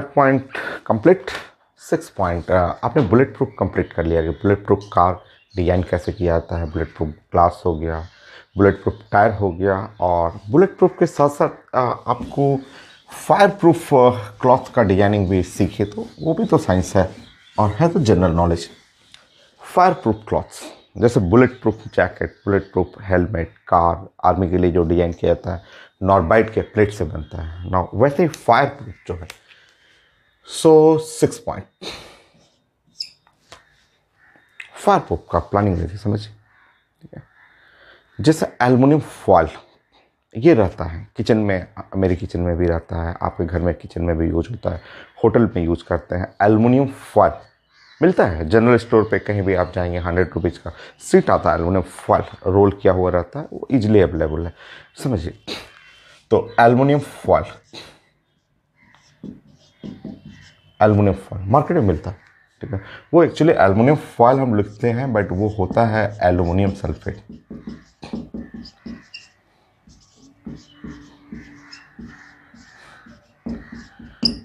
Five point complete six point आपने bulletproof complete कर लिया कि बुलेट प्रूफ कार डिज़ाइन कैसे किया जाता है बुलेट प्रूफ ग्लास हो गया बुलेट प्रूफ टायर हो गया और बुलेट प्रूफ के साथ साथ uh, आपको फायर प्रूफ क्लॉथ का डिजाइनिंग भी सीखे तो वो भी तो साइंस है और है तो general knowledge fire proof clothes जैसे bullet proof jacket bullet proof helmet car army के लिए जो डिज़ाइन किया जाता है नॉर्बाइट के प्लेट से बनता है ना वैसे ही फायर प्रूफ जो है सो सिक्स पॉइंट फायर प्रूफ का प्लानिंग रहती समझिए ठीक है जैसे एलमोनियम फॉल ये रहता है किचन में मेरे किचन में भी रहता है आपके घर में किचन में भी यूज होता है होटल में यूज करते हैं एलमोनियम फॉल मिलता है जनरल स्टोर पे कहीं भी आप जाएंगे हंड्रेड रुपीज़ का सीट आता है एलमोनियम फॉल रोल किया हुआ रहता है वो ईजिली अवेलेबल है समझिए तो aluminium foil aluminium foil market में मिलता है ठीक है वो एक्चुअली एलमिनियम फॉयल हम लिखते हैं बट वो होता है एलुमिनियम सल्फेट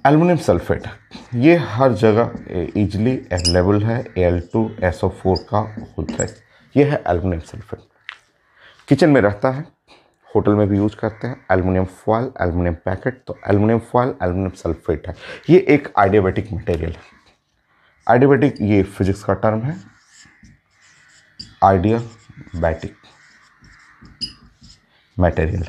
एलमिनियम सल्फेट ये हर जगह इजिली अवेलेबल है L two S O four का होता है ये है एलमिनियम सल्फेट किचन में रहता है होटल में भी यूज़ करते हैं एलमिनियम फॉल एलमिनियम पैकेट तो एलमिनियम फॉल एलमिनियम सल्फेट है ये एक आइडियोबैटिक मटेरियल है आइडियोबैटिक ये फिजिक्स का टर्म है आइडियाबैटिक मटेरियल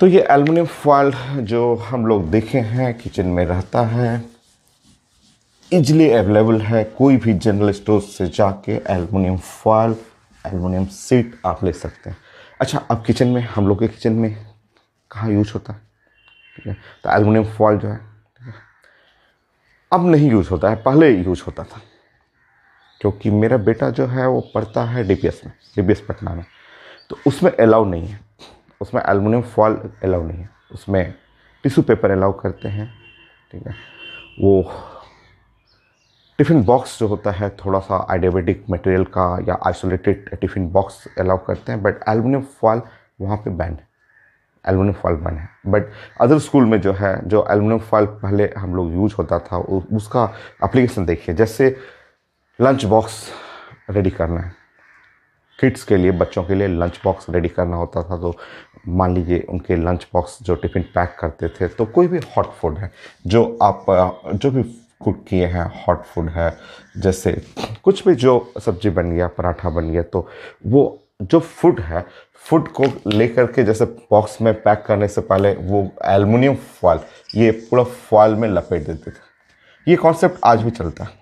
तो ये एल्युमिनियम फॉल जो हम लोग देखे हैं किचन में रहता है इजली अवेलेबल है कोई भी जनरल स्टोर से जाके एल्युमिनियम फॉल एलमोनियम सीट आप ले सकते हैं अच्छा अब किचन में हम लोग के किचन में कहाँ यूज होता है ठीक है तो एलमोनियम फॉल जो है अब नहीं यूज़ होता है पहले यूज होता था क्योंकि मेरा बेटा जो है वो पढ़ता है डी में डी पटना में तो उसमें अलाउ नहीं है उसमें एलमोनियम फॉल अलाउ नहीं है उसमें टिशू पेपर अलाउ करते हैं ठीक है वो टिफ़िन बॉक्स जो होता है थोड़ा सा आइडियाबेटिक मटेरियल का या आइसोलेटेड टिफ़िन बॉक्स अलाउ करते हैं बट एलमिनियम फॉल वहाँ पे बैन है एलमिनियम फॉल बैन है बट अदर स्कूल में जो है जो एलमिनियम फॉल पहले हम लोग यूज होता था उसका अप्लीकेशन देखिए जैसे लंच बॉक्स रेडी करना है किड्स के लिए बच्चों के लिए लंच बॉक्स रेडी करना होता था तो मान लीजिए उनके लंच बॉक्स जो टिफ़िन पैक करते थे तो कोई भी हॉट फूड है जो आप जो भी कुक किए हैं हॉट फूड है जैसे कुछ भी जो सब्जी बन गया पराठा बन गया तो वो जो फूड है फूड को लेकर के जैसे बॉक्स में पैक करने से पहले वो एलमिनियम फॉल ये पूरा फॉल में लपेट देते थे ये कॉन्सेप्ट आज भी चलता है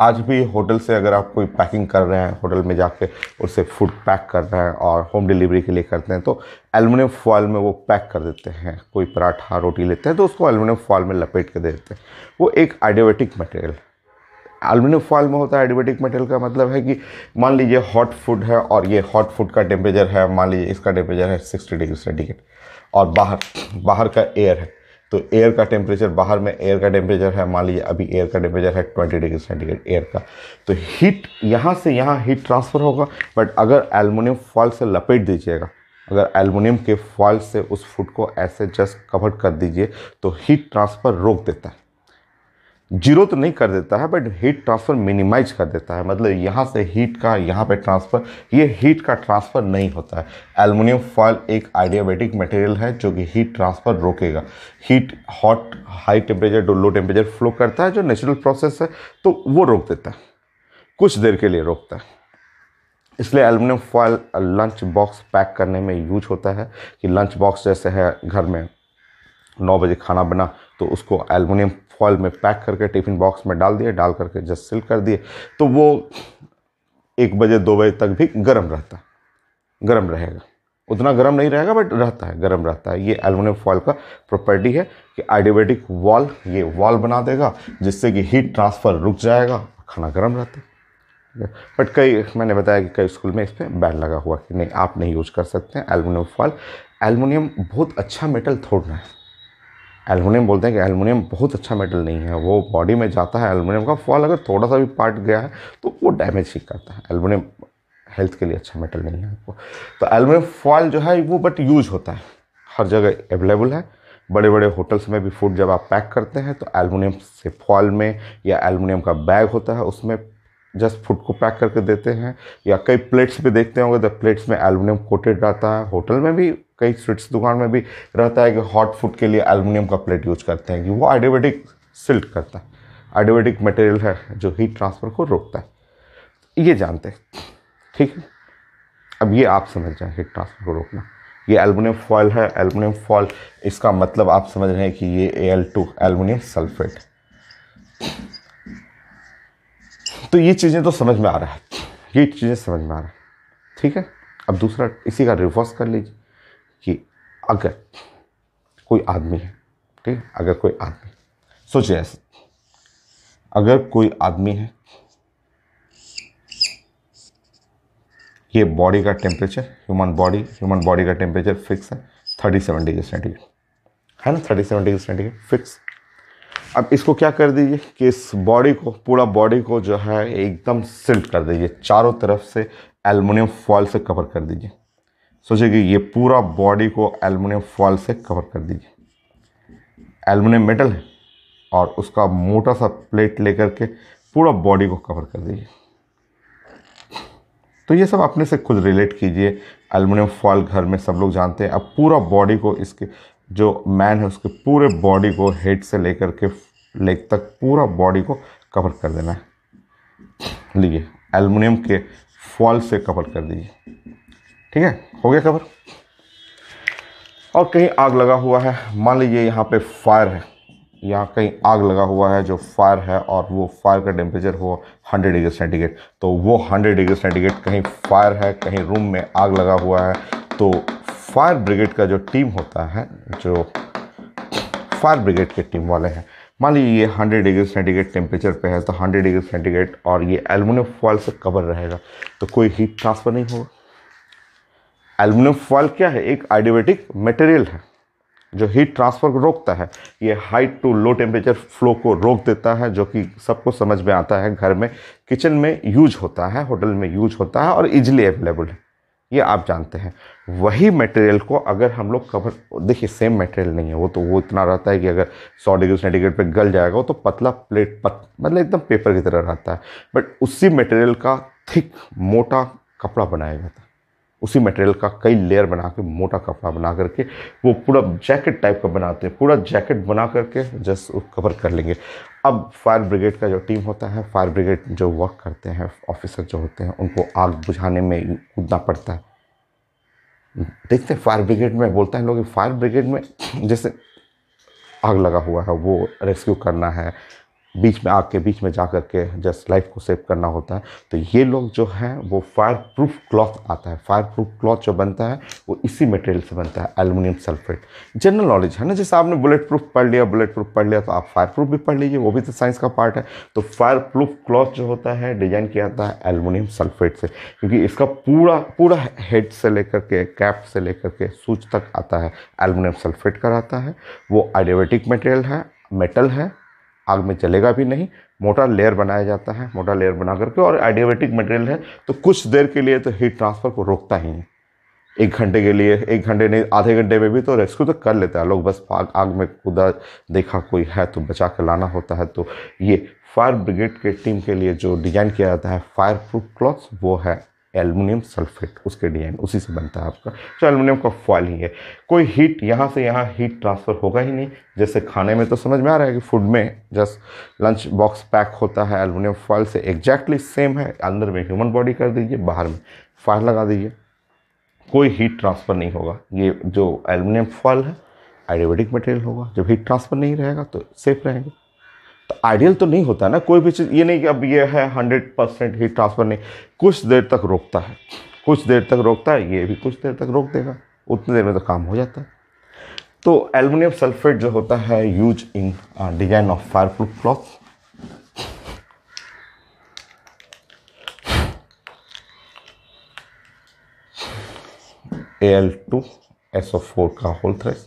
आज भी होटल से अगर आप कोई पैकिंग कर रहे हैं होटल में जाके उससे फूड पैक कर रहे हैं और होम डिलीवरी के लिए करते हैं तो एलमिनियम फॉयल में वो पैक कर देते हैं कोई पराठा रोटी लेते हैं तो उसको एलमिनियम फॉल में लपेट के दे देते हैं वो एक आइडियोटिक मटेरियल एलमिनियम फॉल में होता है एडिबेटिक मटेरियल का मतलब है कि मान लीजिए हॉट फूड है और ये हॉट फूड का टेम्परेचर है मान लीजिए इसका टेम्परेचर है सिक्सटी डिग्री सेंटीग्रेड और बाहर बाहर का एयर है तो एयर का टेम्परेचर बाहर में एयर का टेम्परेचर है मान लीजिए अभी एयर का टेम्परेचर है ट्वेंटी डिग्री सेंटीग्रेड एयर का तो हीट यहाँ से यहाँ हीट ट्रांसफ़र होगा बट अगर एलमिनियम फॉल से लपेट दीजिएगा अगर एलमिनियम के फॉल से उस फूड को ऐसे जस्ट कवर कर दीजिए तो हीट ट्रांसफ़र रोक देता है जीरो तो नहीं कर देता है बट हीट ट्रांसफ़र मिनिमाइज कर देता है मतलब यहाँ से हीट का यहाँ पे ट्रांसफ़र ये हीट का ट्रांसफ़र नहीं होता है एलमिनियम फॉयल एक आइडियाबेटिक मटेरियल है जो कि हीट ट्रांसफ़र रोकेगा heat hot high temperature to low temperature flow करता है जो नेचुरल प्रोसेस है तो वो रोक देता है कुछ देर के लिए रोकता है इसलिए aluminium foil lunch box pack करने में यूज होता है कि लंच बॉक्स जैसे है घर में नौ बजे खाना बना तो उसको एलमिनियम फॉल में पैक करके टिफ़िन बॉक्स में डाल दिए डाल करके जस्ट सिल कर दिए तो वो एक बजे दो बजे तक भी गर्म रहता है गर्म रहेगा उतना गर्म नहीं रहेगा बट रहता है गर्म रहता है ये एलमिनियम फॉल का प्रॉपर्टी है कि आइडियोबेटिक वॉल ये वॉल बना देगा जिससे कि हीट ट्रांसफ़र रुक जाएगा खाना गर्म रहता है बट कई मैंने बताया कि कई स्कूल में इस पर बैन लगा हुआ कि नहीं आप नहीं यूज़ कर सकते हैं एलमोनियम फॉल एलमोनियम बहुत अच्छा मेटल थोड़ना है एलमिनियम बोलते हैं कि एलमिनियम बहुत अच्छा मेटल नहीं है वो बॉडी में जाता है एलमिनियम का फॉल अगर थोड़ा सा भी पार्ट गया है तो वो डैमेज ही करता है एलमिनियम हेल्थ के लिए अच्छा मेटल नहीं है आपको तो एलमिनियम फॉल जो है वो बट यूज होता है हर जगह अवेलेबल है बड़े बड़े होटल्स में भी फूड जब आप पैक करते हैं तो एलमिनियम से फॉल में या एलमिनियम का बैग होता है उसमें जस्ट फूड को पैक करके देते हैं या कई प्लेट्स भी देखते होंगे तो प्लेट्स में एलमिनियम कोटेड रहता है होटल में भी कई स्वीट्स दुकान में भी रहता है कि हॉट फूड के लिए एलमिनियम का प्लेट यूज करते हैं कि वो आइडियोबेटिक सिल्ट करता है आइडियोबेटिक मटेरियल है जो हीट ट्रांसफ़र को रोकता है ये जानते हैं ठीक है अब ये आप समझ जाए हीट ट्रांसफ़र को रोकना ये एलमिनियम फॉल है एलमिनियम फॉल इसका मतलब आप समझ रहे हैं कि ये A L two aluminium sulphate तो ये चीज़ें तो समझ में आ रहा है ये चीज़ें समझ में आ रहा है ठीक है अब दूसरा इसी का रिवर्स कर लीजिए कि अगर कोई आदमी है ठीक अगर कोई आदमी सोचिए ऐसे अगर कोई आदमी है ये बॉडी का temperature human body human body का टेम्परेचर फिक्स है थर्टी सेवन डिग्री सेंटीग्रेड है ना thirty seven degree centigrade fix अब इसको क्या कर दीजिए कि इस बॉडी को पूरा बॉडी को जो है एकदम सिल्ट कर दीजिए चारों तरफ से एलमिनियम फॉल से कवर कर दीजिए सोचिए कि ये पूरा बॉडी को एलमिनियम फॉल से कवर कर दीजिए एलमिनियम मेटल है और उसका मोटा सा प्लेट लेकर के पूरा बॉडी को कवर कर दीजिए तो ये सब अपने से खुद रिलेट कीजिए एलमिनियम फॉल घर में सब लोग जानते हैं अब पूरा बॉडी को इसके जो मैन है उसके पूरे बॉडी को हेड से लेकर के लेग तक पूरा बॉडी को कवर कर देना है लीजिए एलमिनियम के फॉल से कवर कर दीजिए ठीक है हो गया कवर और कहीं आग लगा हुआ है मान लीजिए यहाँ पे फायर है यहाँ कहीं आग लगा हुआ है जो फायर है और वो फायर का टेम्परेचर हो 100 डिग्री सेंटीग्रेड तो वो 100 डिग्री सेंटीग्रेड कहीं फायर है कहीं रूम में आग लगा हुआ है तो फायर ब्रिगेड का जो टीम होता है जो फायर ब्रिगेड के टीम वाले हैं मान लीजिए ये 100 डिग्री सेंटीग्रेड टेम्परेचर पे है तो 100 डिग्री सेंटीग्रेड और ये एलमिनियम फॉल से कवर रहेगा तो कोई हीट ट्रांसफ़र नहीं होगा एल्युमिनियम फॉल क्या है एक आइडियोबेटिक मटेरियल है जो हीट ट्रांसफर को रोकता है ये high to low temperature flow को रोक देता है जो कि सबको समझ में आता है घर में किचन में यूज होता है होटल में यूज होता है और इजीली अवेलेबल है ये आप जानते हैं वही मटेरियल को अगर हम लोग कवर देखिए सेम मटेरियल नहीं है वो तो वो इतना रहता है कि अगर 100 डिग्री सेंटीग्रेड पे गल जाएगा वो तो पतला प्लेट पत मतलब एकदम पेपर की तरह रहता है बट उसी मटेरियल का थिक मोटा कपड़ा बनाया जाता है उसी मटेरियल का कई लेयर बना के मोटा कपड़ा बना करके वो पूरा जैकेट टाइप का बनाते हैं पूरा जैकेट बना करके जस्ट कवर कर लेंगे अब फायर ब्रिगेड का जो टीम होता है फायर ब्रिगेड जो वर्क करते हैं ऑफिसर जो होते हैं उनको आग बुझाने में कूदना पड़ता है देखते हैं फायर ब्रिगेड में बोलते हैं लोग फायर ब्रिगेड में जैसे आग लगा हुआ है वो रेस्क्यू करना है बीच में आग के बीच में जा कर के जस्ट लाइफ को सेव करना होता है तो ये लोग जो हैं वो फायर प्रूफ क्लॉथ आता है फायर प्रूफ क्लॉथ जो बनता है वो इसी मटेरियल से बनता है एलुमिनियम सल्फेट जनरल नॉलेज है ना जैसे आपने बुलेट प्रूफ पढ़ लिया बुलेट प्रूफ पढ़ लिया तो आप फायर प्रूफ भी पढ़ लीजिए वो भी तो साइंस का पार्ट है तो फायर प्रूफ क्लॉथ जो होता है डिजाइन किया जाता है एलुमिनियम सल्फेट से क्योंकि इसका पूरा पूरा हेड से लेकर के कैप से लेकर के सूच तक आता है एलुमिनियम सल्फेट का रहता है वो आइडियोटिक मटेरियल है मेटल है आग में चलेगा भी नहीं मोटा लेयर बनाया जाता है मोटा लेयर बना करके और एडियाबेटिक मटेरियल है तो कुछ देर के लिए तो हीट ट्रांसफ़र को रोकता ही नहीं एक घंटे के लिए एक घंटे नहीं आधे घंटे में भी तो रेस्क्यू तो कर लेता है लोग बस आग आग में कूदा देखा कोई है तो बचा के लाना होता है तो ये फायर ब्रिगेड के टीम के लिए जो डिज़ाइन किया जाता है फायर प्रूफ क्लॉथ्स वो है एलमिनियम सल्फेट उसके डिजाइन उसी से बनता है आपका तो एलमिनियम का फॉयल ही है कोई हीट यहाँ से यहाँ हीट ट्रांसफ़र होगा ही नहीं जैसे खाने में तो समझ में आ रहा है कि फूड में जस्ट लंच बॉक्स पैक होता है एलमिनियम फॉल से एग्जैक्टली सेम है अंदर में ह्यूमन बॉडी कर दीजिए बाहर में फायर लगा दीजिए कोई हीट ट्रांसफ़र नहीं होगा ये जो एलमिनियम फॉल है आयुर्वेदिक मटेरियल होगा जब हीट ट्रांसफ़र नहीं रहेगा तो सेफ रहेंगे तो आइडियल तो नहीं होता ना कोई भी चीज़ ये नहीं कि अब ये है हंड्रेड परसेंट ही ट्रांसफ़र नहीं कुछ देर तक रोकता है कुछ देर तक रोकता है ये भी कुछ देर तक रोक देगा उतनी देर में तो काम हो जाता है तो एलमिनियम सल्फेट जो होता है use in design of fire proof cloth L two S O four का whole thrice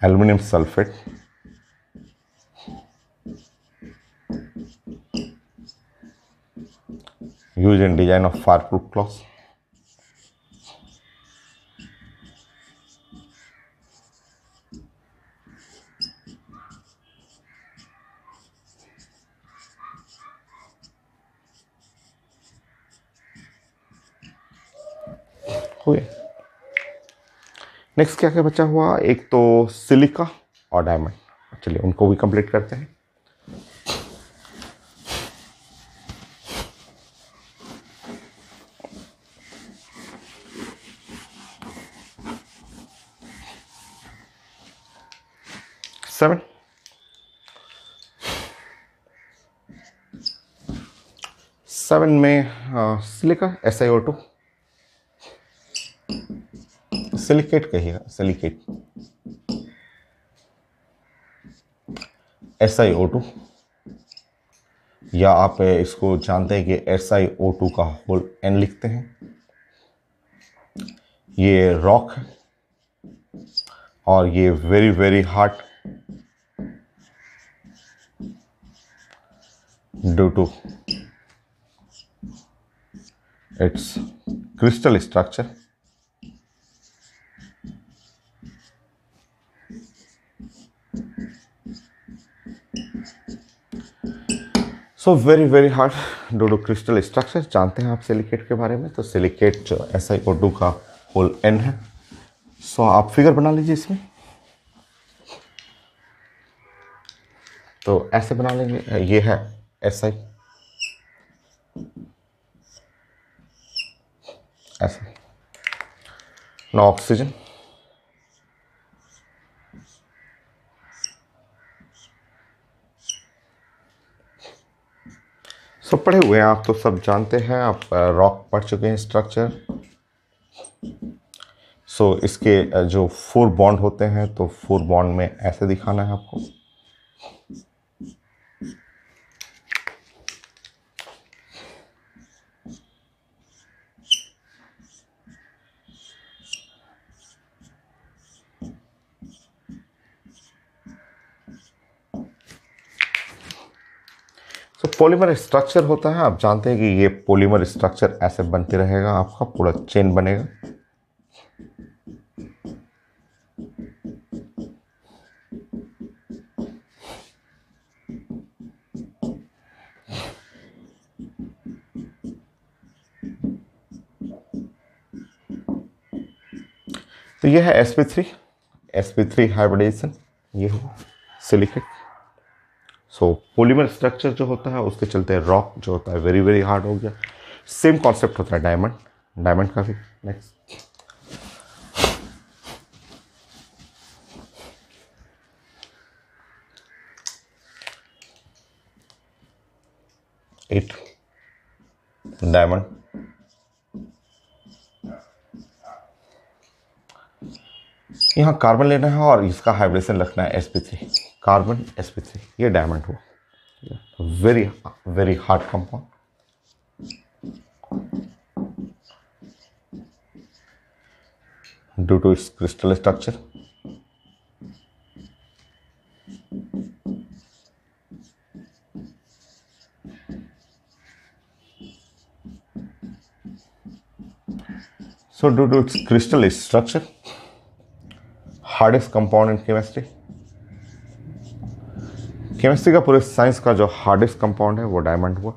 aluminum sulfate used in design of fireproof clocks Okay. Next क्या क्या बचा हुआ एक तो सिलिका और डायमंड चलिए उनको भी कंप्लीट करते हैं सेवन सेवन में uh, silica S I O two silicate कहिएगा silicate S I O two या आप इसको जानते हैं कि एस आई ओ टू का होल एन लिखते हैं ये रॉक है और ये very very hard due to its crystal structure so very very hard डोडो क्रिस्टल स्ट्रक्चर जानते हैं आप सिलिकेट के बारे में तो silicate S I O two का होल एन है सो so, आप फिगर बना लीजिए इसमें तो ऐसे बना लेंगे ये है एस आई ऐसे ना ऑक्सीजन सब पढ़े हुए हैं आप तो सब जानते हैं आप रॉक पढ़ चुके हैं स्ट्रक्चर सो so, इसके जो फोर बॉन्ड होते हैं तो फोर बॉन्ड में ऐसे दिखाना है आपको सो पॉलीमर स्ट्रक्चर होता है आप जानते हैं कि ये पॉलीमर स्ट्रक्चर ऐसे बनते रहेगा आपका पूरा चेन बनेगा तो यह है sp3 sp3 हाइब्रिडेशन ये हो सिलिकेट सो पोलीमर स्ट्रक्चर जो होता है उसके चलते रॉक जो होता है वेरी वेरी हार्ड हो गया सेम कॉन्सेप्ट होता है डायमंड डायमंड का भी नेक्स्ट एट डायमंड यहाँ कार्बन लेना है और इसका हाइब्रेशन रखना है थ्री कार्बन sp3 ये डायमंड हुआ very very hard compound due to its crystal structure so due to its crystal structure hardest compound in chemistry chemistry का पूरे साइंस का जो हार्डेस्ट कंपाउंड है वो डायमंड हुआ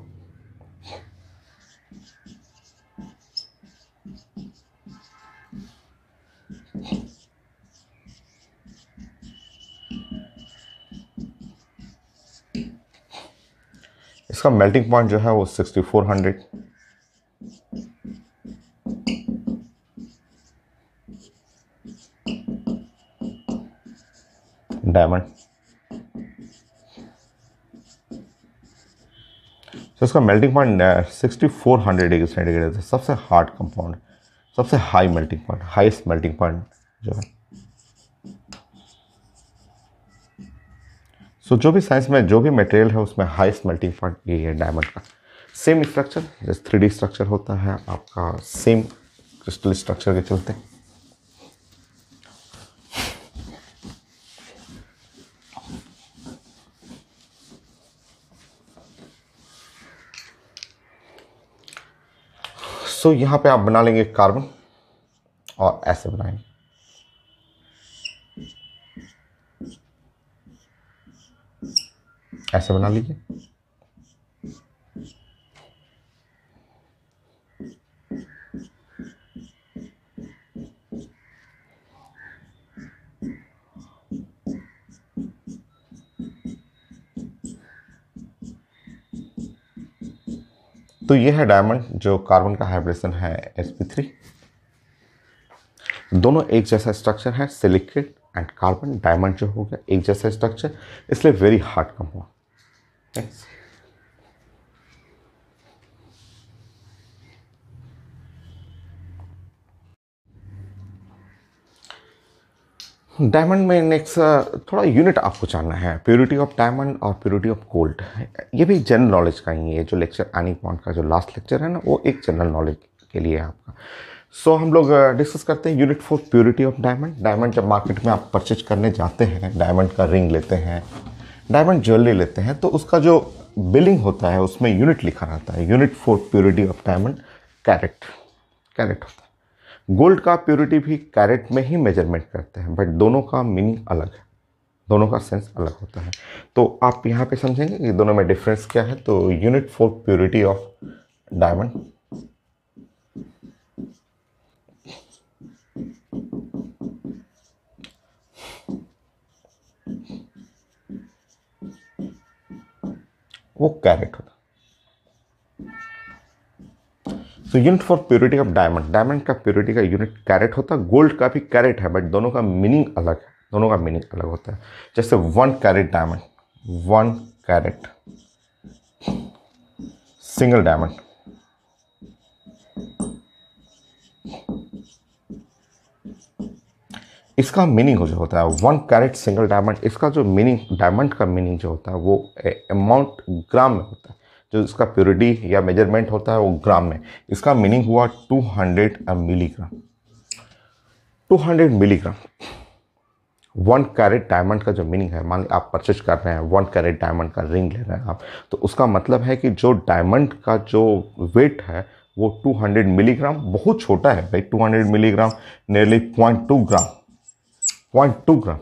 इसका मेल्टिंग पॉइंट जो है वो 6400 डायमंड तो इसका melting point sixty four hundred degree centigrade है सबसे हार्ड कंपाउंड सबसे high melting point highest melting point जो है सो जो भी साइंस में जो भी मटेरियल है उसमें हाइस्ट मेल्टिंग पॉइंट ये है डायमंड का सेम स्ट्रक्चर जैसे थ्री स्ट्रक्चर होता है आपका सेम क्रिस्टल स्ट्रक्चर के चलते हैं सो so, यहां पे आप बना लेंगे कार्बन और ऐसे बनाएंगे ऐसे बना लीजिए तो ये है डायमंड जो कार्बन का हाइब्रेशन है sp3 दोनों एक जैसा स्ट्रक्चर है सिलिकेट एंड कार्बन डायमंड जो हो गया एक जैसा स्ट्रक्चर इसलिए वेरी हार्ड कम हुआ थैंक्स डायमंड में नेक्स्ट थोड़ा यूनिट आपको जानना है प्योरिटी ऑफ डायमंड और प्योरिटी ऑफ गोल्ड ये भी जनरल नॉलेज का ही है जो लेक्चर आनी पॉइंट का जो लास्ट लेक्चर है ना वो एक जनरल नॉलेज के लिए है आपका सो so, हम लोग डिस्कस करते हैं unit for purity of diamond diamond जब मार्केट में आप परचेज करने जाते हैं डायमंड का रिंग लेते हैं डायमंड ज्वेलरी लेते हैं तो उसका जो बिलिंग होता है उसमें यूनिट लिखा रहता है unit for purity of diamond carat carat होता है गोल्ड का प्योरिटी भी कैरेट में ही मेजरमेंट करते हैं बट दोनों का मीनिंग अलग है दोनों का सेंस अलग होता है तो आप यहाँ पे समझेंगे कि दोनों में डिफरेंस क्या है तो unit for purity of diamond वो कैरेट होता है so unit for purity of diamond diamond का प्योरिटी का यूनिट कैरेट होता है गोल्ड का भी कैरेट है बट दोनों का मीनिंग अलग है दोनों का मीनिंग अलग होता है जैसे one carat diamond one carat single diamond इसका मीनिंग जो होता है वन कैरेट सिंगल डायमंड इसका जो मीनिंग डायमंड का मीनिंग जो होता है वो अमाउंट ग्राम में होता है जो इसका प्योरिटी या मेजरमेंट होता है वो ग्राम में इसका मीनिंग हुआ 200 milligram 200 milligram one carat diamond का जो मीनिंग है मान लीजिए आप परचेज कर रहे हैं वन कैरेट डायमंड का रिंग ले रहे हैं आप तो उसका मतलब है कि जो डायमंड का जो वेट है वो 200 मिलीग्राम बहुत छोटा है भाई 200 milligram nearly point two gram point two gram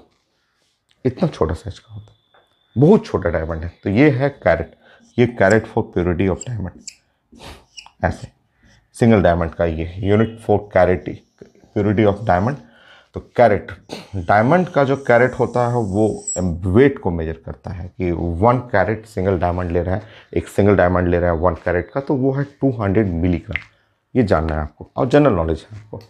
इतना छोटा साइज का होता है बहुत छोटा डायमंड है तो ये है कैरेट ये carat for purity of diamond ऐसे सिंगल डायमंड का ये यूनिट फॉर कैरेटी प्योरिटी ऑफ डायमंड तो कैरेट डायमंड का जो कैरेट होता है वो वेट को मेजर करता है कि वन कैरेट सिंगल डायमंड ले रहा है एक सिंगल डायमंड ले रहा है वन कैरेट का तो वो है टू हंड्रेड मिलीग्राम ये जानना है आपको और जनरल नॉलेज है आपको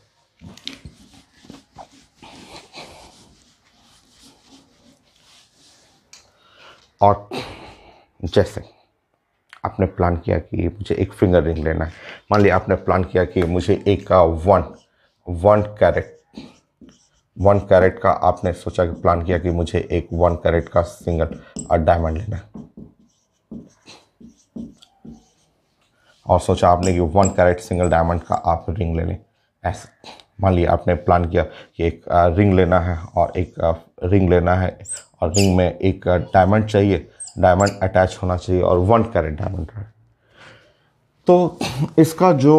और जैसे आपने प्लान किया कि मुझे एक फिंगर रिंग लेना है मान लिया आपने प्लान किया कि मुझे एक one one carat one carat का आपने सोचा कि प्लान किया कि मुझे एक वन कैरेट का सिंगल डायमंड लेना है और सोचा आपने कि वन कैरेट सिंगल डायमंड का आप रिंग ले लें ऐसा मान लिया आपने प्लान किया कि एक रिंग uh, लेना है और एक रिंग uh, लेना है और रिंग में एक डायमंड uh, चाहिए डायमंड अटैच होना चाहिए और वन कैरेट डायमंड तो इसका जो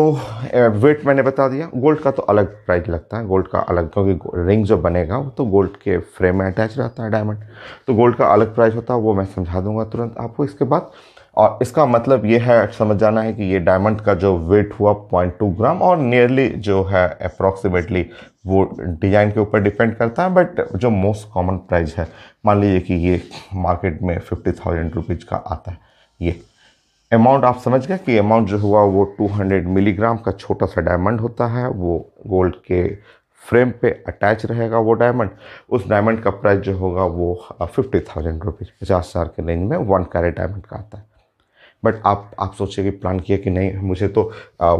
वेट मैंने बता दिया गोल्ड का तो अलग प्राइस लगता है गोल्ड का अलग क्योंकि रिंग जो बनेगा वो तो गोल्ड के फ्रेम में अटैच रहता है डायमंड तो गोल्ड का अलग प्राइस होता है वो मैं समझा दूंगा तुरंत आपको इसके बाद और इसका मतलब ये है समझ जाना है कि ये डायमंड का जो वेट हुआ 0.2 ग्राम और नियरली जो है अप्रॉक्सीमेटली वो डिज़ाइन के ऊपर डिपेंड करता है बट जो मोस्ट कॉमन प्राइस है मान लीजिए कि ये मार्केट में फिफ्टी थाउजेंड रुपीज़ का आता है ये अमाउंट आप समझ गए कि अमाउंट जो हुआ वो 200 मिलीग्राम का छोटा सा डायमंड होता है वो गोल्ड के फ्रेम पे अटैच रहेगा वो डायमंड उस डायमंड का प्राइस जो होगा वो फिफ्टी थाउजेंड रुपीज़ पचास हज़ार के रेंज में वन कैरेट डायमंड का आता है बट आप आप सोचेंगे प्लान किया कि नहीं मुझे तो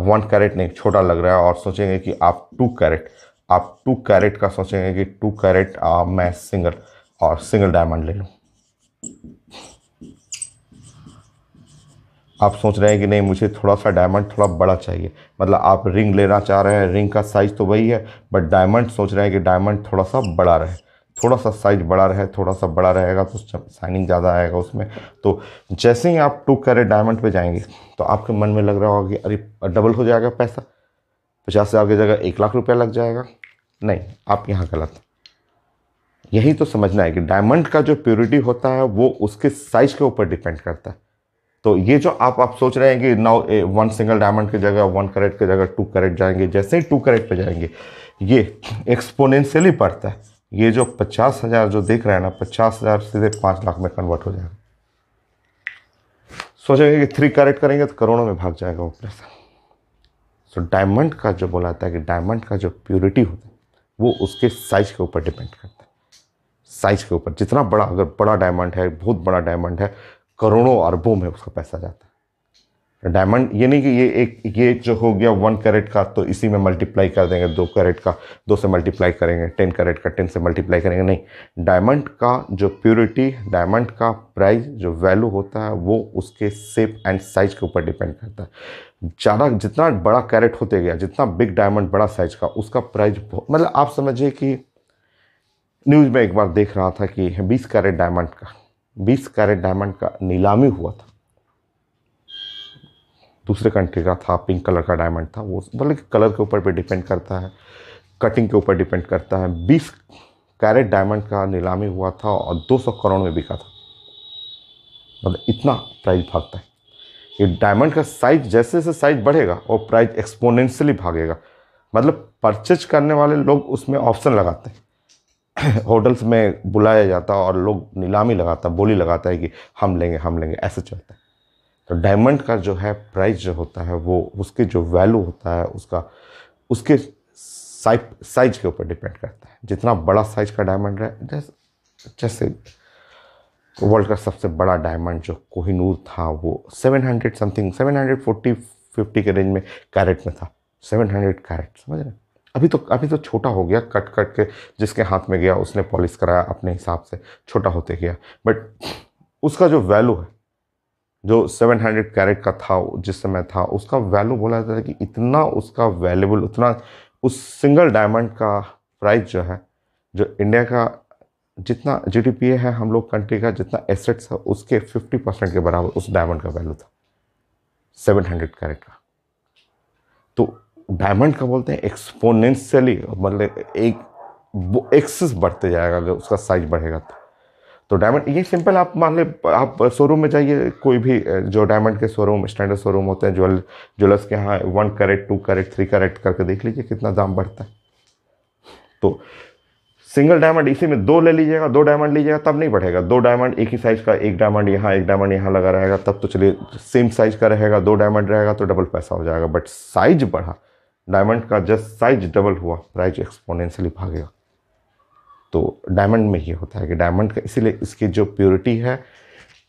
वन कैरेट नहीं छोटा लग रहा है और सोचेंगे कि आप टू कैरेट आप टू कैरेट का सोचेंगे कि टू कैरेट मैं सिंगल और सिंगल डायमंड ले लूँ आप सोच रहे हैं कि नहीं मुझे थोड़ा सा डायमंड थोड़ा बड़ा चाहिए मतलब आप रिंग लेना चाह रहे हैं रिंग का साइज़ तो वही है बट डायमंड सोच रहे हैं कि डायमंड थोड़ा सा बड़ा रहे थोड़ा सा साइज बड़ा रहे थोड़ा सा बड़ा रहेगा तो शाइनिंग ज़्यादा आएगा उसमें तो जैसे ही आप टू कैरेट डायमंड पे जाएंगे तो आपके मन में लग रहा होगा कि अरे डबल हो जाएगा पैसा पचास हज़ार की जगह एक लाख रुपया लग जाएगा नहीं आप यहाँ गलत यही तो समझना है कि डायमंड का जो प्योरिटी होता है वो उसके साइज के ऊपर डिपेंड करता है तो ये जो आप आप सोच रहे हैं कि नाउ वन सिंगल डायमंड की जगह वन करेट की जगह टू करेट जाएंगे जैसे ही टू करेट पे जाएंगे ये एक्सपोनेंशियली पड़ता है ये जो पचास हज़ार जो देख रहा है ना पचास हज़ार सीधे पाँच लाख में कन्वर्ट हो जाएगा सोचेंगे कि थ्री कैरेट करेंगे तो करोड़ों में भाग जाएगा वो पैसा सो डायमंड का जो बोला जाता है कि डायमंड का जो प्योरिटी होता है वो उसके साइज के ऊपर डिपेंड करता है साइज के ऊपर जितना बड़ा अगर बड़ा डायमंड है बहुत बड़ा डायमंड है करोड़ों अरबों में उसका पैसा जाता है डायमंड ये नहीं कि ये एक ये जो हो गया वन कैरेट का तो इसी में मल्टीप्लाई कर देंगे दो कैरेट का दो से मल्टीप्लाई करेंगे टेन कैरेट का टेन से मल्टीप्लाई करेंगे नहीं डायमंड का जो प्योरिटी डायमंड का प्राइस जो वैल्यू होता है वो उसके सेप एंड साइज के ऊपर डिपेंड करता है ज़्यादा जितना बड़ा कैरेट होते गया जितना बिग डायमंड बड़ा साइज का उसका प्राइज मतलब आप समझिए कि न्यूज़ में एक बार देख रहा था कि बीस कैरेट डायमंड का बीस कैरेट डायमंड का नीलामी हुआ था दूसरे कंट्री का था पिंक कलर का डायमंड था वो मतलब कलर के ऊपर भी डिपेंड करता है कटिंग के ऊपर डिपेंड करता है बीस कैरेट डायमंड का नीलामी हुआ था और 200 करोड़ में बिका था मतलब इतना प्राइस भागता है ये डायमंड का साइज जैसे जैसे साइज बढ़ेगा और प्राइस एक्सपोनेंशियली भागेगा मतलब परचेज करने वाले लोग उसमें ऑप्शन लगाते हैं होटल्स में बुलाया जाता है और लोग नीलामी लगाता बोली लगाता है कि हम लेंगे हम लेंगे ऐसे चलता है तो डायमंड का जो है प्राइस जो होता है वो उसके जो वैल्यू होता है उसका उसके साइज के ऊपर डिपेंड करता है जितना बड़ा साइज का डायमंड है जैसे वर्ल्ड का सबसे बड़ा डायमंड जो कोहिनूर था वो 700 समथिंग 740 50 के रेंज में कैरेट में था 700 कैरेट समझ रहे अभी तो अभी तो छोटा हो गया कट कट के जिसके हाथ में गया उसने पॉलिश कराया अपने हिसाब से छोटा होते गया बट उसका जो वैल्यू है जो 700 कैरेट का था जिस समय था उसका वैल्यू बोला जाता था कि इतना उसका वैल्यूबल उतना उस सिंगल डायमंड का प्राइस जो है जो इंडिया का जितना जी है हम लोग कंट्री का जितना एसेट्स है उसके 50 परसेंट के बराबर उस डायमंड का वैल्यू था 700 कैरेट का तो डायमंड का बोलते हैं एक्सपोनेंशियली मतलब एक एक्सेस बढ़ते जाएगा अगर उसका साइज बढ़ेगा तो तो डायमंड ये सिंपल आप मान लो आप शोरूम में जाइए कोई भी जो डायमंड के शोरूम स्टैंडर्ड शोरूम होते हैं ज्वेल ज्वेलर्स के यहाँ one carat two carat three carat करके देख लीजिए कितना दाम बढ़ता है तो सिंगल डायमंड इसी में दो ले लीजिएगा दो डायमंड लीजिएगा तब नहीं बढ़ेगा दो डायमंड एक ही साइज़ का एक डायमंड यहाँ एक डायमंड यहाँ लगा रहेगा तब तो चलिए सेम साइज़ का रहेगा दो डायमंड रहेगा तो डबल पैसा हो जाएगा बट साइज बढ़ा डायमंड का जस्ट साइज डबल हुआ प्राइस एक्सपोनेंशियली भागेगा तो डायमंड में ये होता है कि डायमंड का इसीलिए इसकी जो प्योरिटी है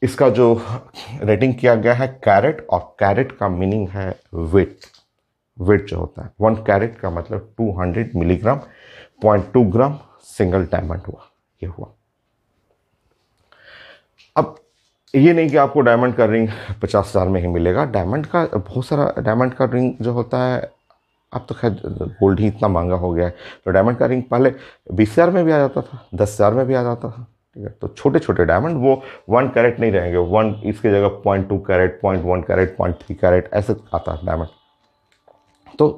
इसका जो रेटिंग किया गया है कैरेट और कैरेट का मीनिंग है वेट वेट जो होता है वन कैरेट का मतलब 200 milligram point two gram single diamond हुआ ये हुआ अब ये नहीं कि आपको डायमंड का रिंग पचास हज़ार में ही मिलेगा डायमंड का बहुत सारा डायमंड का रिंग जो होता है अब तो खैर गोल्ड ही इतना महंगा हो गया है तो डायमंड का रिंग पहले बीस हज़ार में भी आ जाता था दस हज़ार में भी आ जाता था ठीक है तो छोटे छोटे डायमंड वो वन कैरेट नहीं रहेंगे वन इसके जगह point two carat point one carat point three carat ऐसे आता है डायमंड तो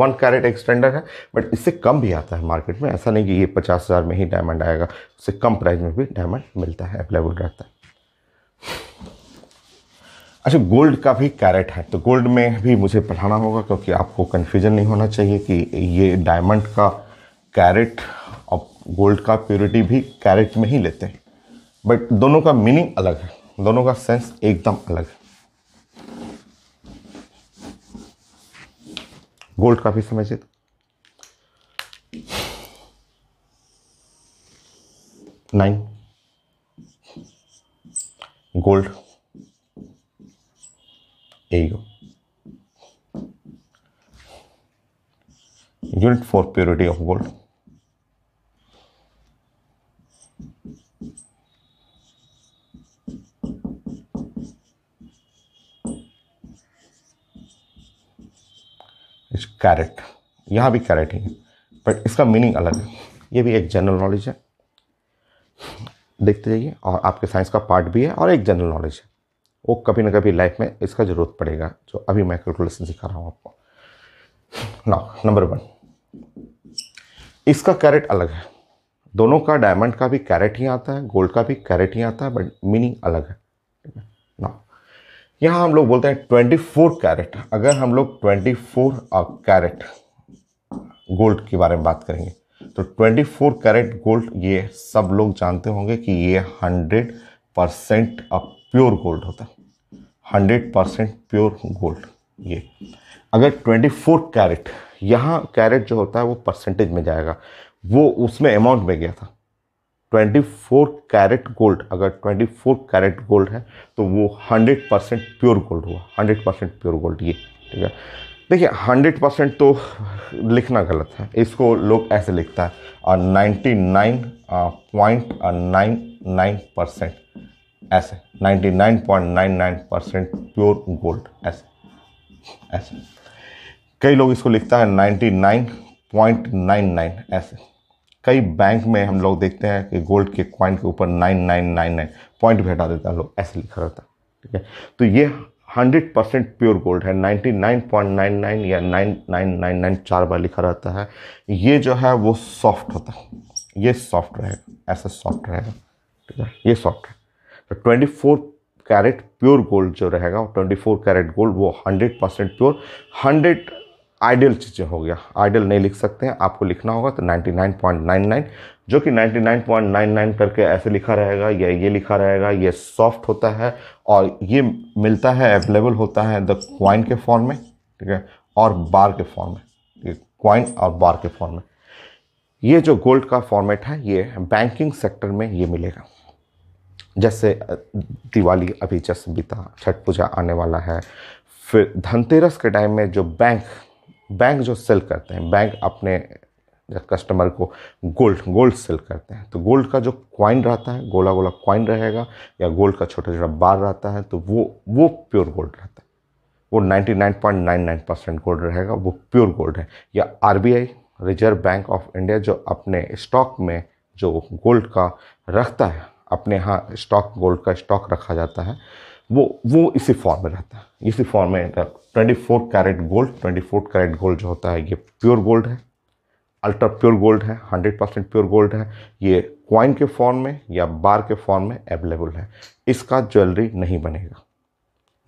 वन कैरेट एक स्टैंडर्ड है बट इससे कम भी आता है मार्केट में ऐसा नहीं कि ये पचास हज़ार में ही डायमंड आएगा उससे कम प्राइस में भी डायमंड मिलता है अवेलेबल रहता है अच्छा गोल्ड का भी कैरेट है तो गोल्ड में भी मुझे पढ़ाना होगा क्योंकि आपको कन्फ्यूजन नहीं होना चाहिए कि ये डायमंड का कैरेट और गोल्ड का प्योरिटी भी कैरेट में ही लेते हैं बट दोनों का मीनिंग अलग है दोनों का सेंस एकदम अलग है गोल्ड काफ़ी समझिए नाइन तो। Gold There you go. Unit for purity of gold. इस कैरेट यहाँ भी कैरेट ही है बट इसका मीनिंग अलग है ये भी एक जनरल नॉलेज है देखते जाइए और आपके साइंस का पार्ट भी है और एक जनरल नॉलेज है वो कभी ना कभी लाइफ में इसका ज़रूरत पड़ेगा जो अभी मैं कैलकुलेशन सिखा रहा हूँ आपको नाउ नंबर वन इसका कैरेट अलग है दोनों का डायमंड का भी कैरेट ही आता है गोल्ड का भी कैरेट ही आता है बट मीनिंग अलग है ठीक है नाउ यहाँ हम लोग बोलते हैं ट्वेंटी फोर कैरेट अगर हम लोग ट्वेंटी फोर कैरेट गोल्ड के बारे में बात करेंगे तो ट्वेंटी फोर कैरेट गोल्ड ये सब लोग जानते होंगे कि ये हंड्रेड परसेंट प्योर गोल्ड होता है हंड्रेड परसेंट प्योर गोल्ड ये अगर ट्वेंटी फोर कैरेट यहाँ कैरेट जो होता है वो परसेंटेज में जाएगा वो उसमें अमाउंट में गया था ट्वेंटी फोर कैरेट गोल्ड अगर ट्वेंटी फोर कैरेट गोल्ड है तो वो हंड्रेड परसेंट प्योर गोल्ड हुआ हंड्रेड परसेंट प्योर गोल्ड ये ठीक है देखिए हंड्रेड परसेंट तो लिखना गलत है इसको लोग ऐसे लिखता है और ninety nine point nine nine percent ऐसे 99.99 परसेंट प्योर गोल्ड ऐसे ऐसे कई लोग इसको लिखता है 99.99 ऐसे कई बैंक में हम लोग देखते हैं कि गोल्ड के क्वाइन के ऊपर 9999 पॉइंट हटा देता है लोग ऐसे लिखा रहता है ठीक है तो ये 100 परसेंट प्योर गोल्ड है 99.99 या 9999 चार बार लिखा रहता है ये जो है वो सॉफ्ट होता है ये सॉफ्ट रहेगा ऐसा सॉफ्ट रहेगा ठीक है ये सॉफ्ट तो twenty four carat pure gold जो रहेगा ट्वेंटी फोर कैरेट गोल्ड वो hundred percent pure hundred ideal चीज़ें हो गया आइडियल नहीं लिख सकते हैं आपको लिखना होगा तो ninety nine nine point nine जो कि ninety nine nine point nine करके ऐसे लिखा रहेगा या ये लिखा रहेगा ये सॉफ्ट होता है और ये मिलता है अवेलेबल होता है द क्वाइन के फॉर्म में ठीक है और बार के फॉर्म में क्वाइन और बार के फॉर्म में ये जो गोल्ड का फॉर्मेट है ये बैंकिंग सेक्टर में ये मिलेगा जैसे दिवाली अभी जस बीता छठ पूजा आने वाला है फिर धनतेरस के टाइम में जो बैंक बैंक जो सेल करते हैं बैंक अपने कस्टमर को गोल्ड गोल्ड सेल करते हैं तो गोल्ड का जो क्वाइन रहता है गोला गोला क्वाइन रहेगा या गोल्ड का छोटा छोटा बार रहता है तो वो वो प्योर गोल्ड रहता है वो 99.99 परसेंट गोल्ड रहेगा वो प्योर गोल्ड है या R Reserve Bank of India जो अपने स्टॉक में जो गोल्ड का रखता है अपने यहाँ स्टॉक गोल्ड का स्टॉक रखा जाता है वो वो इसी फॉर्म में रहता है इसी फॉर्म में twenty four carat gold twenty four carat gold जो होता है ये प्योर गोल्ड है अल्ट्रा प्योर गोल्ड है हंड्रेड परसेंट प्योर गोल्ड है ये क्वाइन के फॉर्म में या बार के फॉर्म में अवेलेबल है इसका ज्वेलरी नहीं बनेगा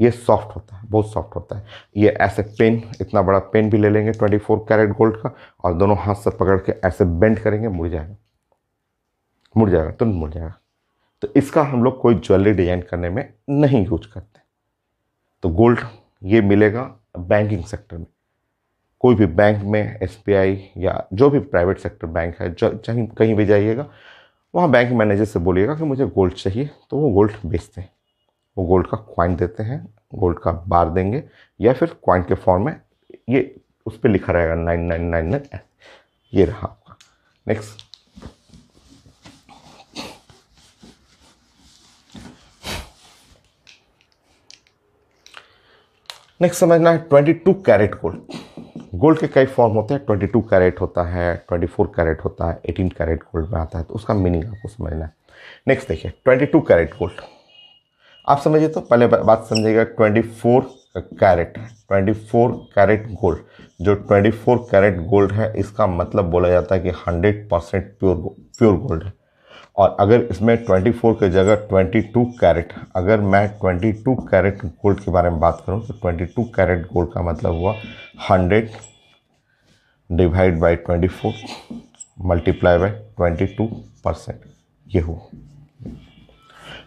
ये सॉफ्ट होता है बहुत सॉफ्ट होता है ये ऐसे पेन इतना बड़ा पेन भी ले लेंगे ट्वेंटी फोर कैरेट गोल्ड का और दोनों हाथ से पकड़ के ऐसे बेंड करेंगे मुड़ जाएगा मुड़ जाएगा तुरंत मुड़ जाएगा तो इसका हम लोग कोई ज्वेलरी डिजाइन करने में नहीं यूज करते तो गोल्ड ये मिलेगा बैंकिंग सेक्टर में कोई भी बैंक में एस या जो भी प्राइवेट सेक्टर बैंक है चाहे कहीं भी जाइएगा वहाँ बैंक मैनेजर से बोलिएगा कि मुझे गोल्ड चाहिए तो वो गोल्ड बेचते हैं वो गोल्ड का क्वाइन देते हैं गोल्ड का बार देंगे या फिर क्वाइन के फॉर्म में ये उस पर लिखा रहेगा नाइन नाइन नाइन नाइन ये रहा आपका नेक्स्ट नेक्स्ट समझना है 22 कैरेट गोल्ड गोल्ड के कई फॉर्म होते हैं 22 कैरेट होता है 24 कैरेट होता है 18 कैरेट गोल्ड में आता है तो उसका मीनिंग आपको समझना है नेक्स्ट देखिए 22 कैरेट गोल्ड आप समझिए तो पहले बात समझिएगा 24 कैरेट 24 कैरेट गोल्ड जो 24 कैरेट गोल्ड है इसका मतलब बोला जाता है कि 100 परसेंट प्योर प्योर गोल्ड है और अगर इसमें 24 की जगह 22 कैरेट अगर मैं 22 कैरेट गोल्ड के बारे में बात करूं तो 22 कैरेट गोल्ड का मतलब हुआ 100 divide by 24 multiply by 22 percent ये हुआ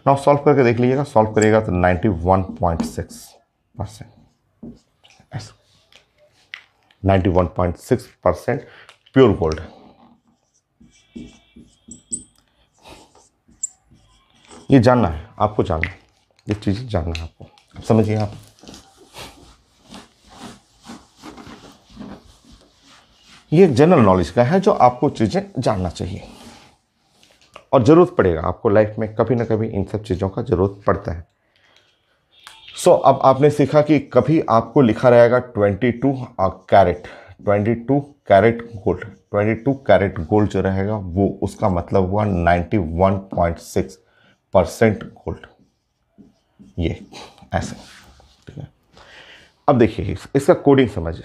नाउ सॉल्व करके देख लीजिएगा सॉल्व करिएगा तो 91.6 परसेंट 91.6 परसेंट प्योर गोल्ड है ये जानना है आपको जानना है ये चीज़ जानना है आपको समझिए आप ये जनरल नॉलेज का है जो आपको चीज़ें जानना चाहिए और ज़रूरत पड़ेगा आपको लाइफ में कभी ना कभी इन सब चीज़ों का ज़रूरत पड़ता है सो so, अब आपने सीखा कि कभी आपको लिखा रहेगा twenty two carat twenty two carat gold twenty two carat gold जो रहेगा वो उसका मतलब हुआ ninety one point six percent gold ये ऐसे ठीक है अब देखिए इसका कोडिंग समझिए